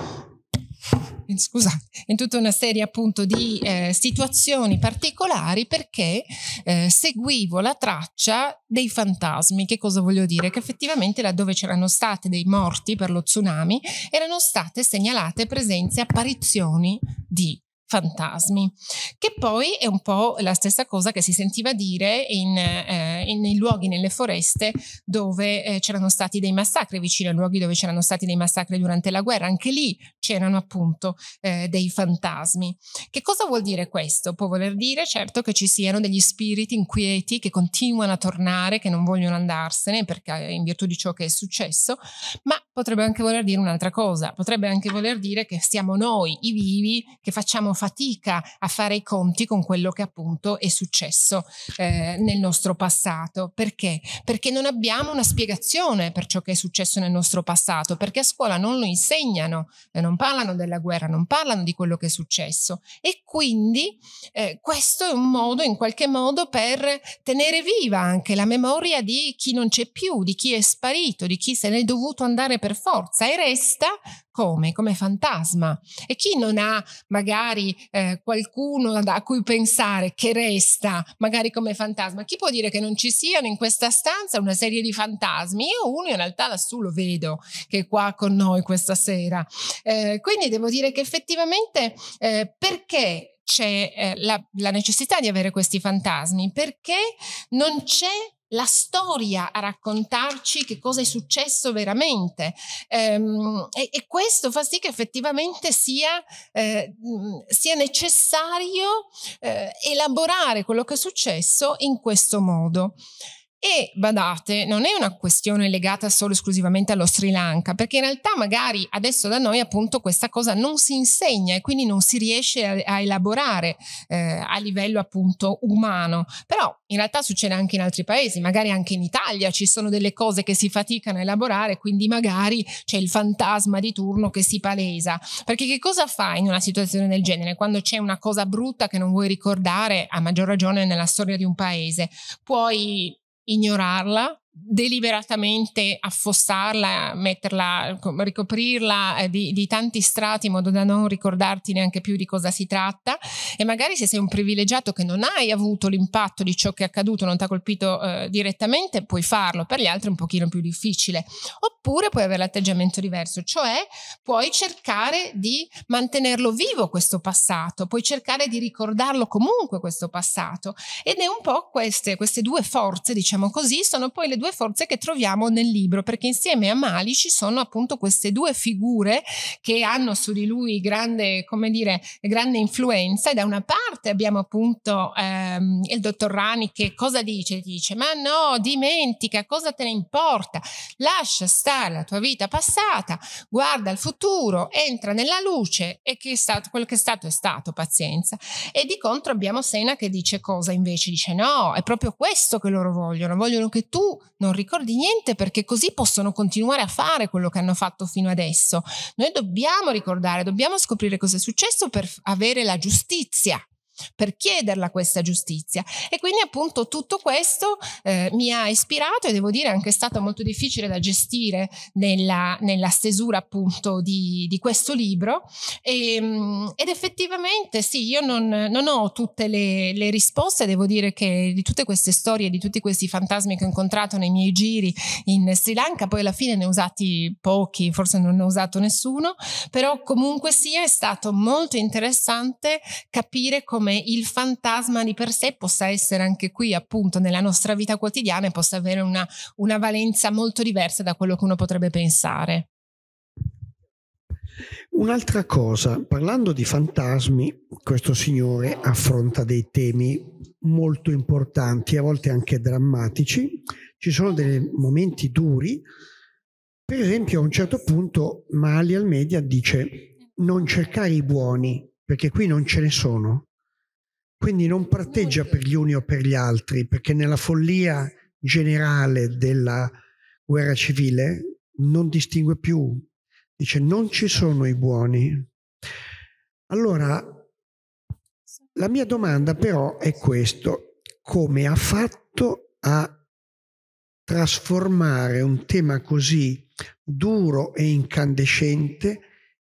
scusate, in tutta una serie appunto di eh, situazioni particolari perché eh, seguivo la traccia dei fantasmi. Che cosa voglio dire? Che effettivamente laddove c'erano state dei morti per lo tsunami erano state segnalate presenze, apparizioni di fantasmi, che poi è un po' la stessa cosa che si sentiva dire in, eh, in, nei luoghi, nelle foreste dove eh, c'erano stati dei massacri, vicino ai luoghi dove c'erano stati dei massacri durante la guerra, anche lì c'erano appunto eh, dei fantasmi. Che cosa vuol dire questo? Può voler dire certo che ci siano degli spiriti inquieti che continuano a tornare, che non vogliono andarsene perché eh, in virtù di ciò che è successo, ma potrebbe anche voler dire un'altra cosa, potrebbe anche voler dire che siamo noi, i vivi, che facciamo fatica a fare i conti con quello che appunto è successo eh, nel nostro passato. Perché? Perché non abbiamo una spiegazione per ciò che è successo nel nostro passato, perché a scuola non lo insegnano, eh, non parlano della guerra, non parlano di quello che è successo. E quindi eh, questo è un modo, in qualche modo, per tenere viva anche la memoria di chi non c'è più, di chi è sparito, di chi se ne è dovuto andare per per forza e resta come? Come fantasma. E chi non ha magari eh, qualcuno a cui pensare che resta magari come fantasma, chi può dire che non ci siano in questa stanza una serie di fantasmi? Io uno in realtà lassù lo vedo che è qua con noi questa sera. Eh, quindi devo dire che effettivamente eh, perché c'è eh, la, la necessità di avere questi fantasmi? Perché non c'è la storia a raccontarci che cosa è successo veramente ehm, e, e, questo fa sì che effettivamente sia, eh, sia necessario eh, elaborare quello che è successo in questo modo. E badate, non è una questione legata solo esclusivamente allo Sri Lanka, perché in realtà magari adesso da noi appunto questa cosa non si insegna e quindi non si riesce a, a elaborare eh, a livello appunto umano. Però in realtà succede anche in altri paesi, magari anche in Italia ci sono delle cose che si faticano a elaborare, quindi magari c'è il fantasma di turno che si palesa. Perché che cosa fai in una situazione del genere? Quando c'è una cosa brutta che non vuoi ricordare, a maggior ragione nella storia di un paese, puoi ignorarla deliberatamente affossarla, metterla, ricoprirla eh, di, di, tanti strati in modo da non ricordarti neanche più di cosa si tratta e magari se sei un privilegiato che non hai avuto l'impatto di ciò che è accaduto, non ti ha colpito eh, direttamente, puoi farlo, per gli altri è un pochino più difficile. Oppure puoi avere l'atteggiamento diverso, cioè puoi cercare di mantenerlo vivo questo passato, puoi cercare di ricordarlo comunque questo passato ed è un po' queste, queste due forze, diciamo così, sono poi le due due forze che troviamo nel libro, perché insieme a Mali ci sono appunto queste due figure che hanno su di lui grande, come dire, grande influenza. E da una parte abbiamo appunto ehm, il dottor Rani che cosa dice? Dice: Ma no, dimentica, cosa te ne importa? Lascia stare la tua vita passata, guarda il futuro, entra nella luce e che è stato, quello che è stato è stato, pazienza. E di contro abbiamo Sena che dice cosa invece? Dice no, è proprio questo che loro vogliono, vogliono che tu non ricordi niente perché così possono continuare a fare quello che hanno fatto fino adesso. Noi dobbiamo ricordare, dobbiamo scoprire cosa è successo per avere la giustizia per chiederla questa giustizia. E quindi appunto tutto questo eh, mi ha ispirato e devo dire anche stato molto difficile da gestire nella, nella stesura appunto di, di questo libro. E, ehm, ed effettivamente sì, io non, non ho tutte le, le, risposte, devo dire che di tutte queste storie, di tutti questi fantasmi che ho incontrato nei miei giri in Sri Lanka, poi alla fine ne ho usati pochi, forse non ne ho usato nessuno, però comunque sia è stato molto interessante capire come come il fantasma di per sé possa essere anche qui appunto nella nostra vita quotidiana e possa avere una, una valenza molto diversa da quello che uno potrebbe pensare. Un'altra cosa, parlando di fantasmi, questo signore affronta dei temi molto importanti, a volte anche drammatici. Ci sono dei momenti duri. Per esempio, a un certo punto Mali al media dice non cercare i buoni, perché qui non ce ne sono. Quindi non parteggia per gli uni o per gli altri, perché nella follia generale della guerra civile non distingue più. Dice non ci sono i buoni. Allora, la mia domanda però è questa. Come ha fatto a trasformare un tema così duro e incandescente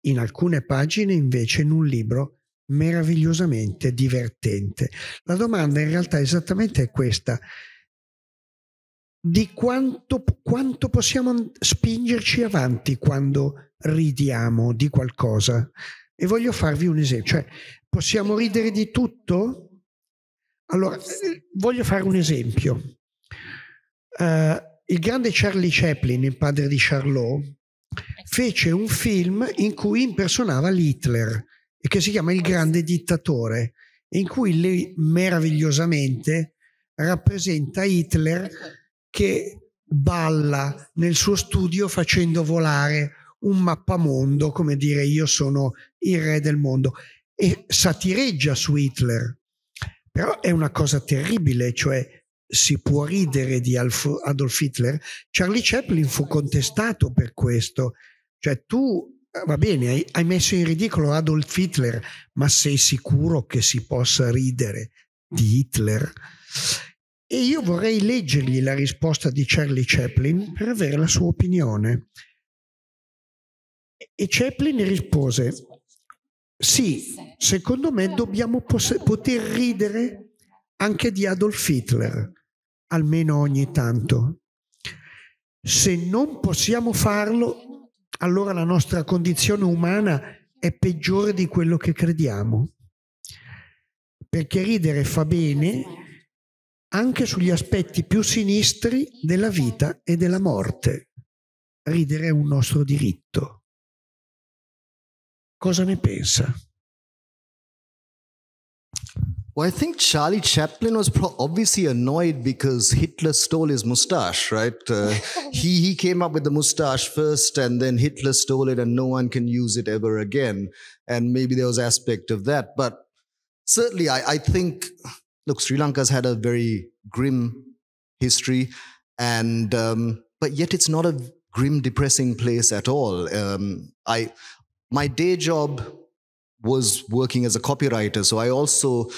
in alcune pagine invece in un libro meravigliosamente divertente. La domanda in realtà esattamente è questa. Di quanto, quanto possiamo spingerci avanti quando ridiamo di qualcosa? E voglio farvi un esempio. Cioè, possiamo ridere di tutto? Allora, eh, voglio fare un esempio. Uh, il grande Charlie Chaplin, il padre di Charlot, eh fece un film in cui impersonava l'Hitler e che si chiama Il grande dittatore, in cui lei meravigliosamente rappresenta Hitler che balla nel suo studio facendo volare un mappamondo, come dire io sono il re del mondo, e satireggia su Hitler. Però è una cosa terribile, cioè si può ridere di Adolf Hitler. Charlie Chaplin fu contestato per questo, cioè tu eh, va bene, hai, messo in ridicolo Adolf Hitler, ma sei sicuro che si possa ridere di Hitler? E io vorrei leggergli la risposta di Charlie Chaplin per avere la sua opinione. E Chaplin rispose, sì, secondo me dobbiamo pos- poter ridere anche di Adolf Hitler, almeno ogni tanto. Se non possiamo farlo, allora la nostra condizione umana è peggiore di quello che crediamo. Perché ridere fa bene anche sugli aspetti più sinistri della vita e della morte. Ridere è un nostro diritto. Cosa ne pensa? Well, I think Charlie Chaplin was pro- obviously annoyed because Hitler stole his mustache, right? Uh, <laughs> he, he came up with the mustache first and then Hitler stole it and no one can use it ever again. And maybe there was aspect of that. But certainly, I, I think, look, Sri Lanka's had a very grim history. And, um, but yet it's not a grim, depressing place at all. Um, I, my day job was working as a copywriter. So I also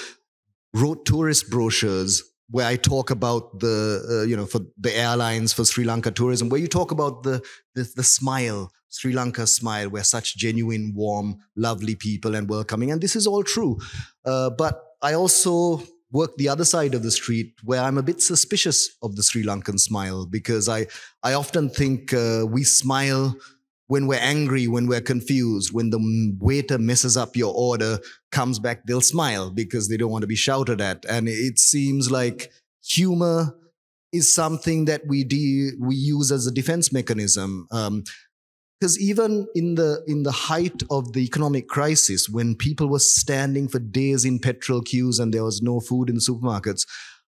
wrote tourist brochures where I talk about the, uh, you know, for the airlines, for Sri Lanka tourism, where you talk about the, the, the smile, Sri Lanka smile, where such genuine, warm, lovely people and welcoming. And this is all true. Uh, but I also work the other side of the street where I'm a bit suspicious of the Sri Lankan smile because I, I often think uh, we smile when we're angry, when we're confused, when the waiter messes up your order, comes back, they'll smile because they don't want to be shouted at. And it seems like humor is something that we de- we use as a defense mechanism. because um, even in the in the height of the economic crisis, when people were standing for days in petrol queues and there was no food in the supermarkets,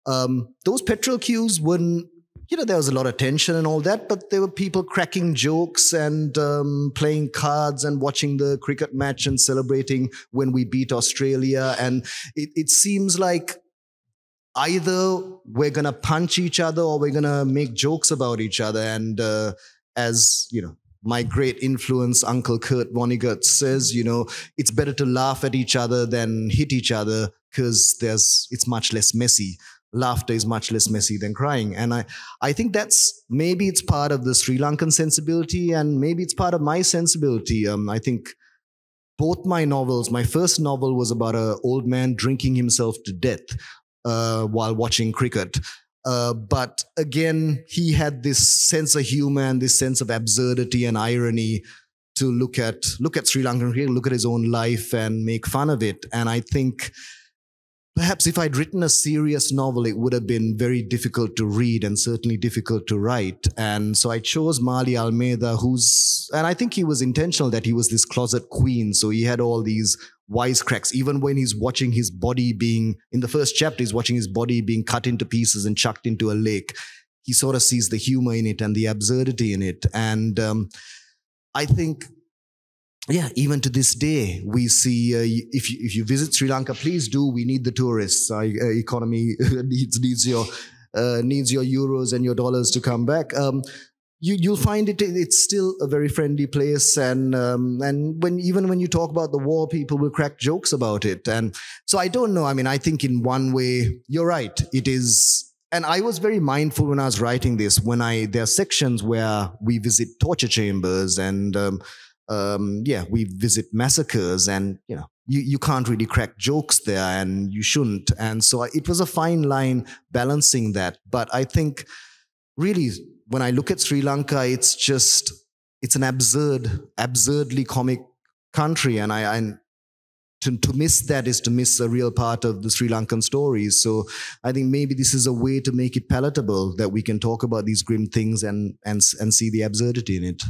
um, those petrol queues were you know, there was a lot of tension and all that, but there were people cracking jokes and um, playing cards and watching the cricket match and celebrating when we beat Australia. And it, it seems like either we're going to punch each other or we're going to make jokes about each other. And uh, as, you know, my great influence, Uncle Kurt Vonnegut says, you know, it's better to laugh at each other than hit each other because there's it's much less messy laughter is much less messy than crying. And I, I think that's maybe it's part of the Sri Lankan sensibility and maybe it's part of my sensibility. Um, I think both my novels, my first novel was about an old man drinking himself to death uh, while watching cricket. Uh, but again, he had this sense of humor and this sense of absurdity and irony to look at look at Sri Lankan cricket, look at his own life and make fun of it. And I think Perhaps if I'd written a serious novel, it would have been very difficult to read and certainly difficult to write. And so I chose Mali Almeida, who's, and I think he was intentional that he was this closet queen. So he had all these wisecracks, even when he's watching his body being, in the first chapter, he's watching his body being cut into pieces and chucked into a lake. He sort of sees the humor in it and the absurdity in it. And um, I think yeah, even to this day, we see uh, if, you, if you visit Sri Lanka, please do. We need the tourists. Our uh, economy <laughs> needs needs your uh, needs your euros and your dollars to come back. Um, you, you'll find it it's still a very friendly place and um, and when even when you talk about the war people will crack jokes about it and so i don't know i mean i think in one way you're right it is and i was very mindful when i was writing this when i there are sections where we visit torture chambers and um, um, yeah, we visit massacres and, you know, you, you can't really crack jokes there and you shouldn't. And so it was a fine line balancing that. But I think really when I look at Sri Lanka, it's just, it's an absurd, absurdly comic country. And I, and to, to miss that is to miss a real part of the Sri Lankan story. So I think maybe this is a way to make it palatable that we can talk about these grim things and, and, and see the absurdity in it.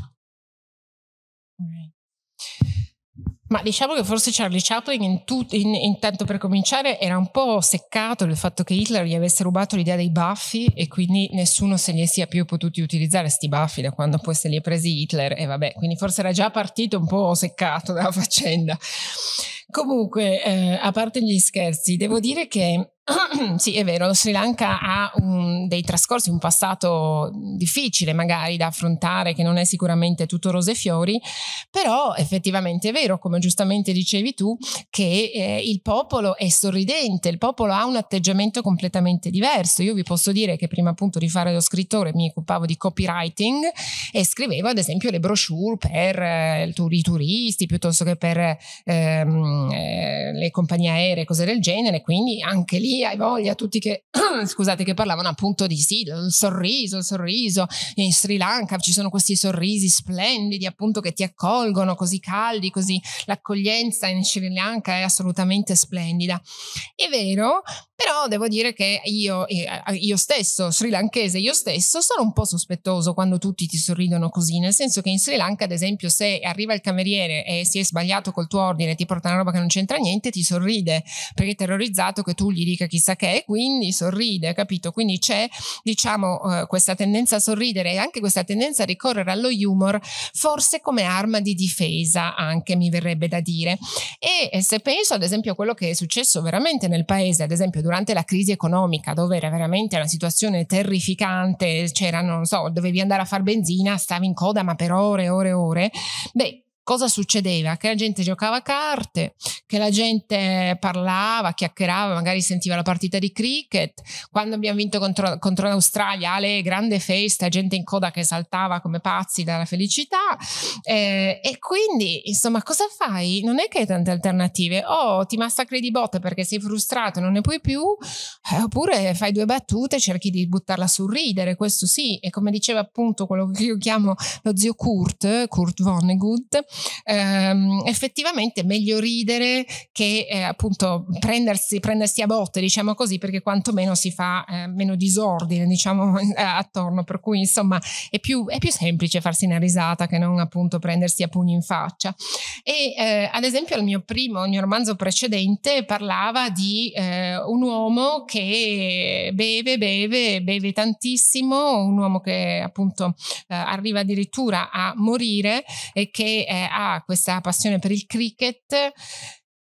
Ma diciamo che forse Charlie Chaplin, in tut- in, intanto per cominciare, era un po' seccato del fatto che Hitler gli avesse rubato l'idea dei baffi e quindi nessuno se li sia più potuti utilizzare sti baffi da quando poi se li è presi Hitler e vabbè, quindi forse era già partito un po' seccato dalla <laughs> faccenda. Comunque, eh, a parte gli scherzi, devo dire che <coughs> sì, è vero, lo Sri Lanka ha un, dei trascorsi, un passato difficile magari da affrontare, che non è sicuramente tutto rose e fiori, però effettivamente è vero, come giustamente dicevi tu, che eh, il popolo è sorridente, il popolo ha un atteggiamento completamente diverso. Io vi posso dire che prima appunto di fare lo scrittore mi occupavo di copywriting e scrivevo ad esempio le brochure per eh, i turisti piuttosto che per ehm, eh, le compagnie aeree, cose del genere, quindi anche lì hai voglia, tutti che, <clears throat> scusate, che parlavano appunto di sì, il sorriso, il sorriso, in Sri Lanka ci sono questi sorrisi splendidi appunto che ti accolgono così caldi, così l'accoglienza in Sri Lanka è assolutamente splendida. È vero, però devo dire che io, eh, io stesso, sri lankese, io stesso, sono un po' sospettoso quando tutti ti sorridono così, nel senso che in Sri Lanka, ad esempio, se arriva il cameriere e si è sbagliato col tuo ordine, ti porta una roba che non c'entra niente, ti sorride perché è terrorizzato che tu gli dica chissà che, quindi sorride, capito? Quindi c'è, diciamo, eh, questa tendenza a sorridere e anche questa tendenza a ricorrere allo humor, forse come arma di difesa anche, mi verrebbe da dire. E, e se penso ad esempio a quello che è successo veramente nel paese, ad esempio durante la crisi economica, dove era veramente una situazione terrificante, c'era, non so, dovevi andare a far benzina, stavi in coda ma per ore e ore e ore, beh, cosa succedeva? Che la gente giocava a carte, che la gente parlava, chiacchierava, magari sentiva la partita di cricket. Quando abbiamo vinto contro, contro l'Australia, Ale, grande festa, gente in coda che saltava come pazzi dalla felicità. Eh, e quindi, insomma, cosa fai? Non è che hai tante alternative. O oh, ti massacri di botte perché sei frustrato, e non ne puoi più, eh, oppure fai due battute e cerchi di buttarla sul ridere. Questo sì, e come diceva appunto quello che io chiamo lo zio Kurt, Kurt Vonnegut, ehm, effettivamente è meglio ridere che eh, appunto prendersi, prendersi, a botte, diciamo così, perché quantomeno si fa eh, meno disordine, diciamo, eh, <laughs> attorno. Per cui, insomma, è più, è più, semplice farsi una risata che non appunto prendersi a pugni in faccia. E eh, ad esempio, il mio primo, il mio romanzo precedente parlava di eh, un uomo che beve, beve, beve tantissimo, un uomo che appunto eh, arriva addirittura a morire e che ha questa passione per il cricket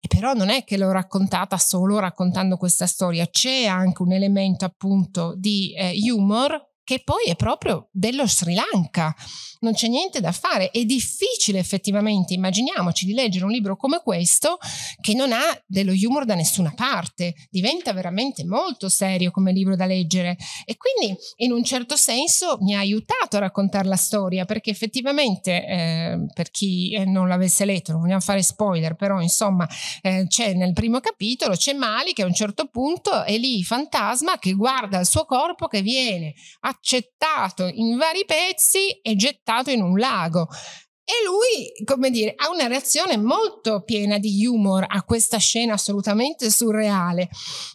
però non è che l'ho raccontata solo raccontando questa storia, c'è anche un elemento appunto di eh, humor che poi è proprio dello Sri Lanka. Non c'è niente da fare. È difficile effettivamente, immaginiamoci, di leggere un libro come questo che non ha dello humor da nessuna parte. Diventa veramente molto serio come libro da leggere. E quindi in un certo senso mi ha aiutato a raccontare la storia perché effettivamente eh, per chi eh, non l'avesse letto, non vogliamo fare spoiler, però insomma eh, c'è nel primo capitolo, c'è Mali che a un certo punto è lì fantasma che guarda il suo corpo che viene a accettato in vari pezzi e gettato in un lago. E lui, come dire, ha una reazione molto piena di humor a questa scena assolutamente surreale.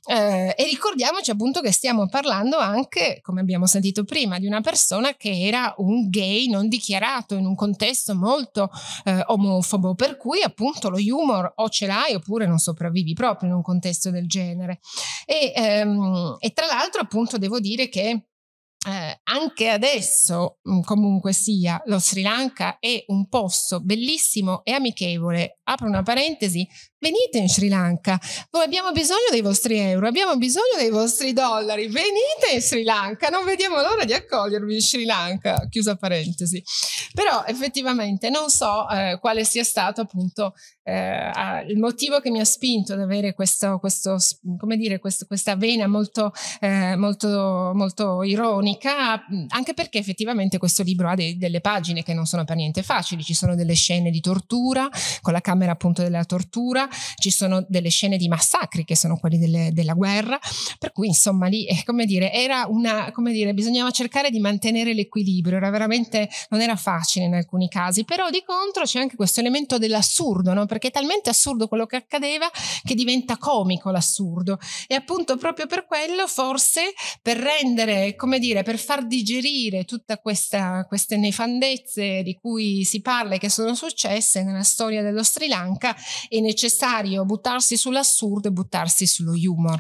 Eh, e ricordiamoci appunto che stiamo parlando anche, come abbiamo sentito prima, di una persona che era un gay non dichiarato in un contesto molto eh, omofobo, per cui appunto lo humor o ce l'hai oppure non sopravvivi proprio in un contesto del genere. E, ehm, e tra l'altro appunto devo dire che eh, anche adesso, mm, comunque sia, lo Sri Lanka è un posto bellissimo e amichevole. Apro una parentesi, venite in Sri Lanka, Noi abbiamo bisogno dei vostri euro, abbiamo bisogno dei vostri dollari, venite in Sri Lanka, non vediamo l'ora di accogliervi in Sri Lanka, chiusa parentesi. Però effettivamente non so eh, quale sia stato appunto eh, il motivo che mi ha spinto ad avere questo, questo come dire, questo, questa vena molto, eh, molto, molto ironica, anche perché effettivamente questo libro ha dei, delle pagine che non sono per niente facili, ci sono delle scene di tortura, con la camera appunto della tortura, ci sono delle scene di massacri che sono quelli delle, della guerra, per cui insomma lì è eh, come dire, era una, come dire, bisognava cercare di mantenere l'equilibrio, era veramente, non era facile in alcuni casi, però di contro c'è anche questo elemento dell'assurdo, no? perché è talmente assurdo quello che accadeva che diventa comico l'assurdo e appunto proprio per quello forse per rendere, come dire, per far digerire tutte queste nefandezze di cui si parla e che sono successe nella storia dello Sri Lanka è necessario necessario buttarsi sull'assurdo e buttarsi sullo humor.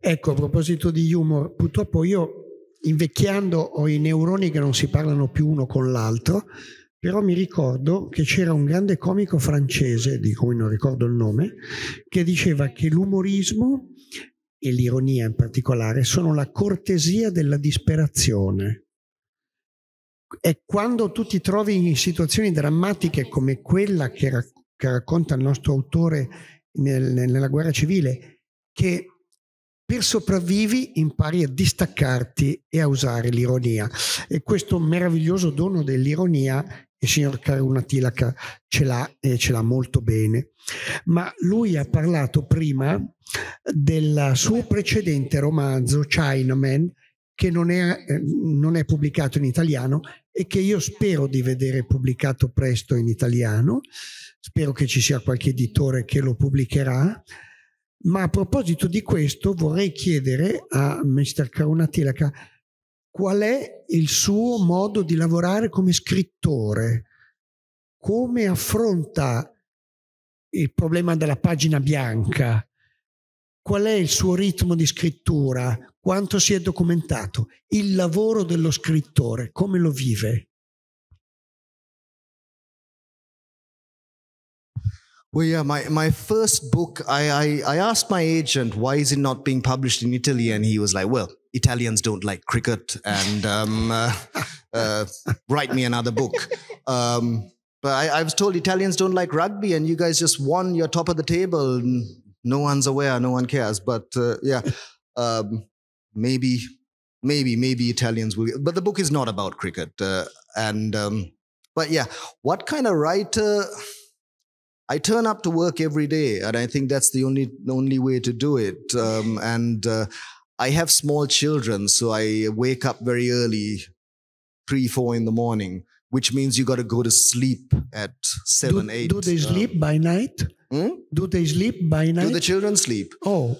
Ecco, a proposito di humor, purtroppo io invecchiando ho i neuroni che non si parlano più uno con l'altro, però mi ricordo che c'era un grande comico francese, di cui non ricordo il nome, che diceva che l'umorismo e l'ironia in particolare sono la cortesia della disperazione. E quando tu ti trovi in situazioni drammatiche come quella che, rac- che racconta il nostro autore nel, nella guerra civile, che per sopravvivi impari a distaccarti e a usare l'ironia. E questo meraviglioso dono dell'ironia il signor Caruna Tilaka ce l'ha e ce l'ha molto bene. Ma lui ha parlato prima del suo precedente romanzo, Chinaman, che non è, non è pubblicato in italiano e che io spero di vedere pubblicato presto in italiano spero che ci sia qualche editore che lo pubblicherà. Ma a proposito di questo vorrei chiedere a Mr. Caruna qual è il suo modo di lavorare come scrittore, come affronta il problema della pagina bianca, qual è il suo ritmo di scrittura, quanto si è documentato, il lavoro dello scrittore, come lo vive. Well, yeah, my, my first book, I, I, I, asked my agent, why is it not being published in Italy? And he was like, well, Italians don't like cricket and um, uh, <laughs> uh, write me another book. Um, but I, I was told Italians don't like rugby and you guys just won, you're top of the table. No one's aware, no one cares. But uh, yeah, um, maybe, maybe, maybe Italians will. But the book is not about cricket. Uh, and, um, but yeah, what kind of writer I turn up to work every day, and I think that's the only only way to do it. Um, and uh, I have small children, so I wake up very early, three four in the morning, which means you got to go to sleep at seven do, eight. Do they uh, sleep by night? Hmm? Do they sleep by night? Do the children sleep? Oh.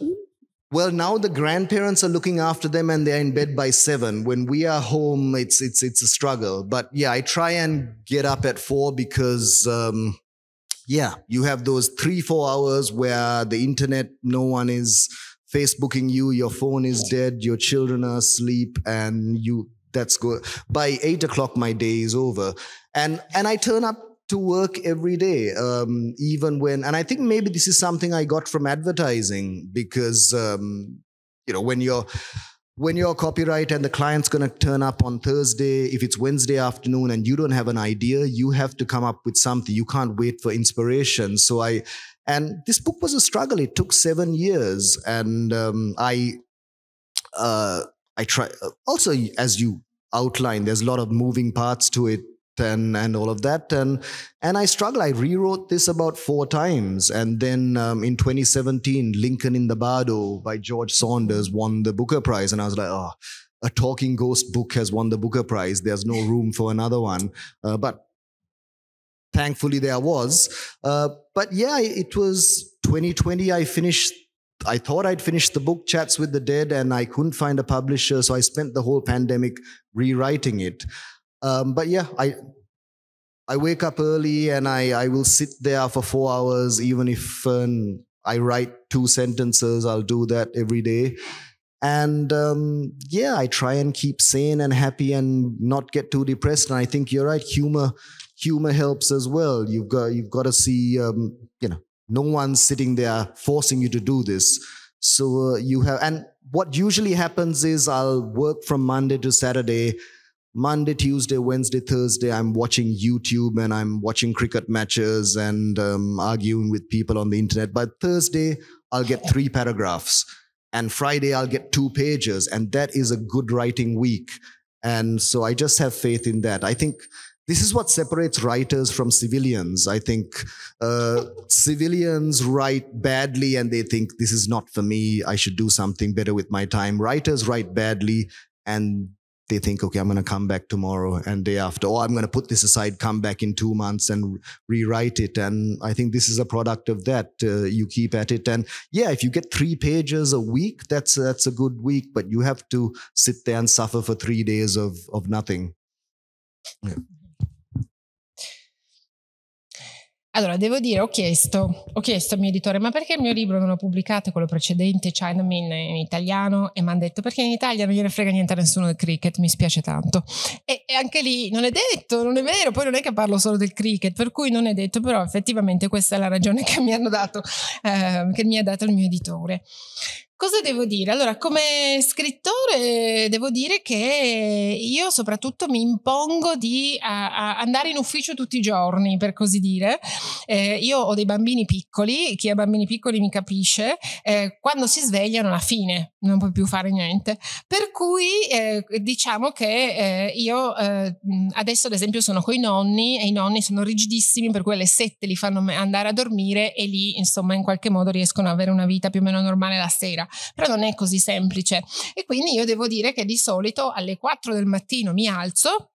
Well, now the grandparents are looking after them and they're in bed by seven. When we are home, it's it's it's a struggle. But yeah, I try and get up at four because um, yeah, you have those three, four hours where the internet, no one is Facebooking you, your phone is dead, your children are asleep, and you that's good. By eight o'clock, my day is over. And and I turn up to work every day, um, even when and I think maybe this is something I got from advertising because um, you know when you're when you're a copyright and the client's going to turn up on Thursday, if it's Wednesday afternoon and you don't have an idea, you have to come up with something. You can't wait for inspiration. So I, and this book was a struggle. It took seven years, and um, I, uh, I try. Also, as you outlined, there's a lot of moving parts to it and and all of that and and I struggled. I rewrote this about four times, and then um, in 2017, Lincoln in the Bardo by George Saunders won the Booker Prize, and I was like, oh, a talking ghost book has won the Booker Prize. There's no room for another one, uh, but thankfully there was. Uh, but yeah, it was 2020. I finished I thought I'd finished the book, Chats with the Dead, and I couldn't find a publisher. So I spent the whole pandemic rewriting it. Um, but yeah, I I wake up early and I I will sit there for four hours, even if um, I write two sentences. I'll do that every day. And um, yeah, I try and keep sane and happy and not get too depressed. And I think you're right. Humor, humor helps as well. You've got you've got to see, um, you know, no one's sitting there forcing you to do this. So uh, you have, and what usually happens is I'll work from Monday to Saturday Monday, Tuesday, Wednesday, Thursday, I'm watching YouTube and I'm watching cricket matches and um, arguing with people on the internet. By Thursday, I'll get three paragraphs. And Friday, I'll get two pages. And that is a good writing week. And so I just have faith in that. I think this is what separates writers from civilians. I think uh, civilians write badly and they think, this is not for me. I should do something better with my time. Writers write badly and they think, okay, I'm going to come back tomorrow and day after, or I'm going to put this aside, come back in two months and rewrite it. And I think this is a product of that. Uh, you keep at it, and yeah, if you get three pages a week, that's that's a good week. But you have to sit there and suffer for three days of of nothing. Yeah. Allora, devo dire, ho chiesto, ho chiesto al mio editore, ma perché il mio libro non lo pubblicato quello precedente, Chinaman, in italiano? E mi hanno detto, perché in Italia non gliene frega niente a nessuno del cricket, mi spiace tanto. E, e, anche lì non è detto, non è vero, poi non è che parlo solo del cricket, per cui non è detto, però effettivamente questa è la ragione <laughs> che mi hanno dato, eh, che mi ha dato il mio editore. Cosa devo dire? Allora, come scrittore devo dire che io soprattutto mi impongo di a, eh, a andare in ufficio tutti i giorni, per così dire. Eh, io ho dei bambini piccoli, chi ha bambini piccoli mi capisce, eh, quando si svegliano alla fine non puoi più fare niente. Per cui eh, diciamo che eh, io eh, adesso ad esempio sono con i nonni e i nonni sono rigidissimi, per cui alle sette li fanno andare a dormire e lì insomma in qualche modo riescono ad avere una vita più o meno normale la sera però non è così semplice e quindi io devo dire che di solito alle 4 del mattino mi alzo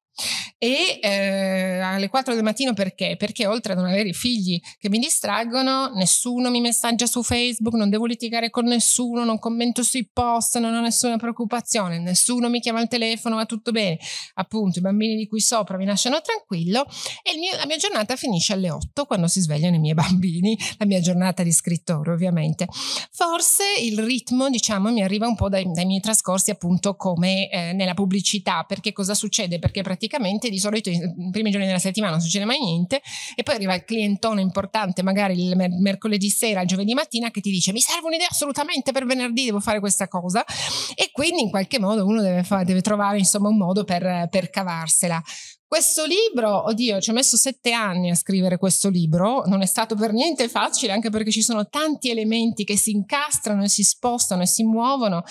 e eh, alle 4 del mattino perché? Perché oltre ad non avere i figli che mi distraggono, nessuno mi messaggia su Facebook, non devo litigare con nessuno, non commento sui post, non ho nessuna preoccupazione, nessuno mi chiama al telefono, va tutto bene. Appunto, i bambini di qui sopra mi lasciano tranquillo e mio, la mia giornata finisce alle 8 quando si svegliano i miei bambini, la mia giornata di scrittore ovviamente. Forse il ritmo, diciamo, mi arriva un po' dai, dai miei trascorsi appunto come eh, nella pubblicità, perché cosa succede? Perché praticamente praticamente di solito i primi giorni della settimana non succede mai niente e poi arriva il clientone importante magari il mercoledì sera, il giovedì mattina che ti dice mi serve un'idea assolutamente per venerdì devo fare questa cosa e quindi in qualche modo uno deve, fa- deve trovare insomma un modo per, per cavarsela. Questo libro, oddio, ci ho messo sette anni a scrivere questo libro, non è stato per niente facile, anche perché ci sono tanti elementi che si incastrano e si spostano e si muovono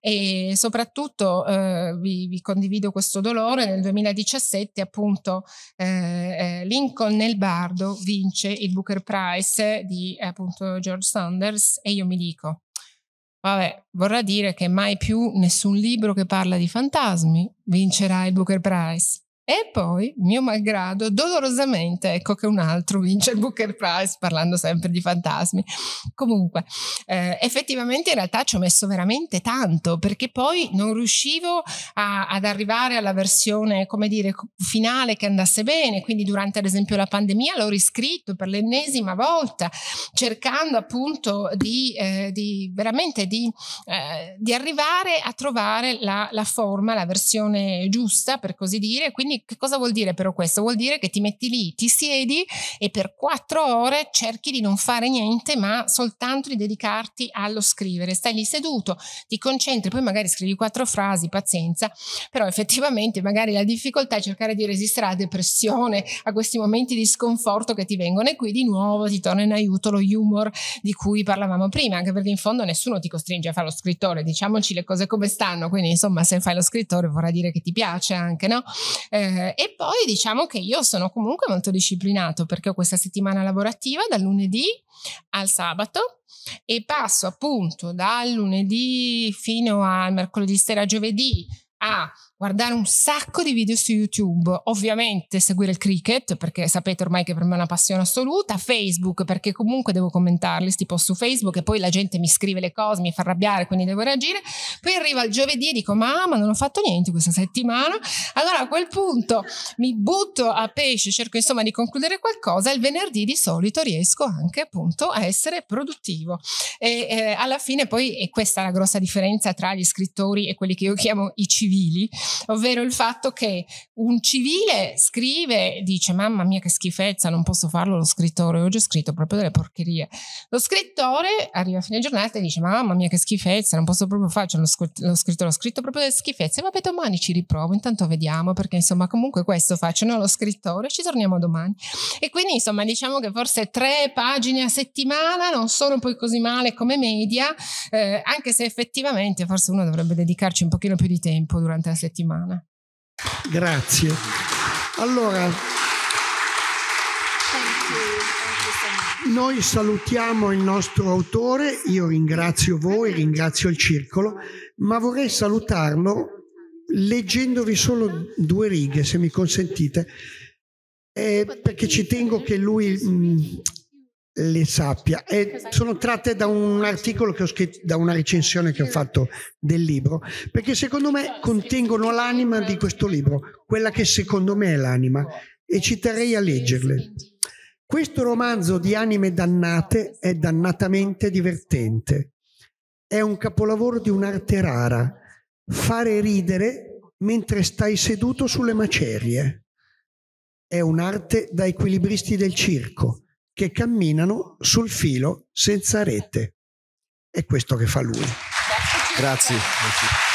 e soprattutto eh, vi, vi, condivido questo dolore, nel 2017 appunto eh, eh, Lincoln nel Bardo vince il Booker Prize di eh, appunto George Saunders e io mi dico, Vabbè, vorrà dire che mai più nessun libro che parla di fantasmi vincerà il Booker Prize. E poi, mio malgrado, dolorosamente, ecco che un altro vince il Booker Prize, parlando sempre di fantasmi. Comunque, eh, effettivamente in realtà ci ho messo veramente tanto, perché poi non riuscivo a, ad arrivare alla versione, come dire, finale che andasse bene. Quindi durante, ad esempio, la pandemia l'ho riscritto per l'ennesima volta, cercando appunto di, eh, di veramente di, eh, di, arrivare a trovare la, la forma, la versione giusta, per così dire. Quindi quindi che cosa vuol dire però questo? Vuol dire che ti metti lì, ti siedi e per quattro ore cerchi di non fare niente, ma soltanto di dedicarti allo scrivere. Stai lì seduto, ti concentri, poi magari scrivi quattro frasi, pazienza, però effettivamente magari la difficoltà è cercare di resistere alla depressione, a questi momenti di sconforto che ti vengono e qui di nuovo ti torna in aiuto lo humor di cui parlavamo prima, anche perché in fondo nessuno ti costringe a fare lo scrittore, diciamoci le cose come stanno, quindi insomma se fai lo scrittore vorrà dire che ti piace anche, no? Eh, eh, e poi diciamo che io sono comunque molto disciplinato perché ho questa settimana lavorativa dal lunedì al sabato e passo appunto dal lunedì fino al mercoledì sera giovedì a guardare un sacco di video su YouTube, ovviamente seguire il cricket perché sapete ormai che per me è una passione assoluta, Facebook perché comunque devo commentarli, sti post su Facebook e poi la gente mi scrive le cose, mi fa arrabbiare, quindi devo reagire. Poi arriva il giovedì e dico mamma non ho fatto niente questa settimana, allora a quel punto mi butto a pesce, cerco insomma di concludere qualcosa e il venerdì di solito riesco anche appunto a essere produttivo. E eh, alla fine poi, e questa è la grossa differenza tra gli scrittori e quelli che io chiamo i civili, civili, ovvero il fatto che un civile scrive, dice mamma mia che schifezza, non posso farlo lo scrittore, oggi ho scritto proprio delle porcherie. Lo scrittore arriva a fine giornata e dice mamma mia che schifezza, non posso proprio farlo, cioè, lo, lo scrittore, ho scritto proprio delle schifezze, vabbè domani ci riprovo, intanto vediamo perché insomma comunque questo faccio, no? lo scrittore, ci torniamo domani. E quindi insomma diciamo che forse tre pagine a settimana non sono poi così male come media, eh, anche se effettivamente forse uno dovrebbe dedicarci un pochino più di tempo durante la settimana. Grazie. Allora, noi salutiamo il nostro autore, io ringrazio voi, ringrazio il circolo, ma vorrei salutarlo leggendovi solo due righe, se mi consentite, eh, perché ci tengo che lui mh, mm, le sappia. E sono tratte da un articolo che ho scritto, da una recensione che ho fatto del libro, perché secondo me contengono l'anima di questo libro, quella che secondo me è l'anima, e ci terrei a leggerle. Questo romanzo di anime dannate è dannatamente divertente. È un capolavoro di un'arte rara, fare ridere mentre stai seduto sulle macerie. È un'arte da equilibristi del circo che camminano sul filo senza rete. È questo che fa lui. Grazie. Grazie.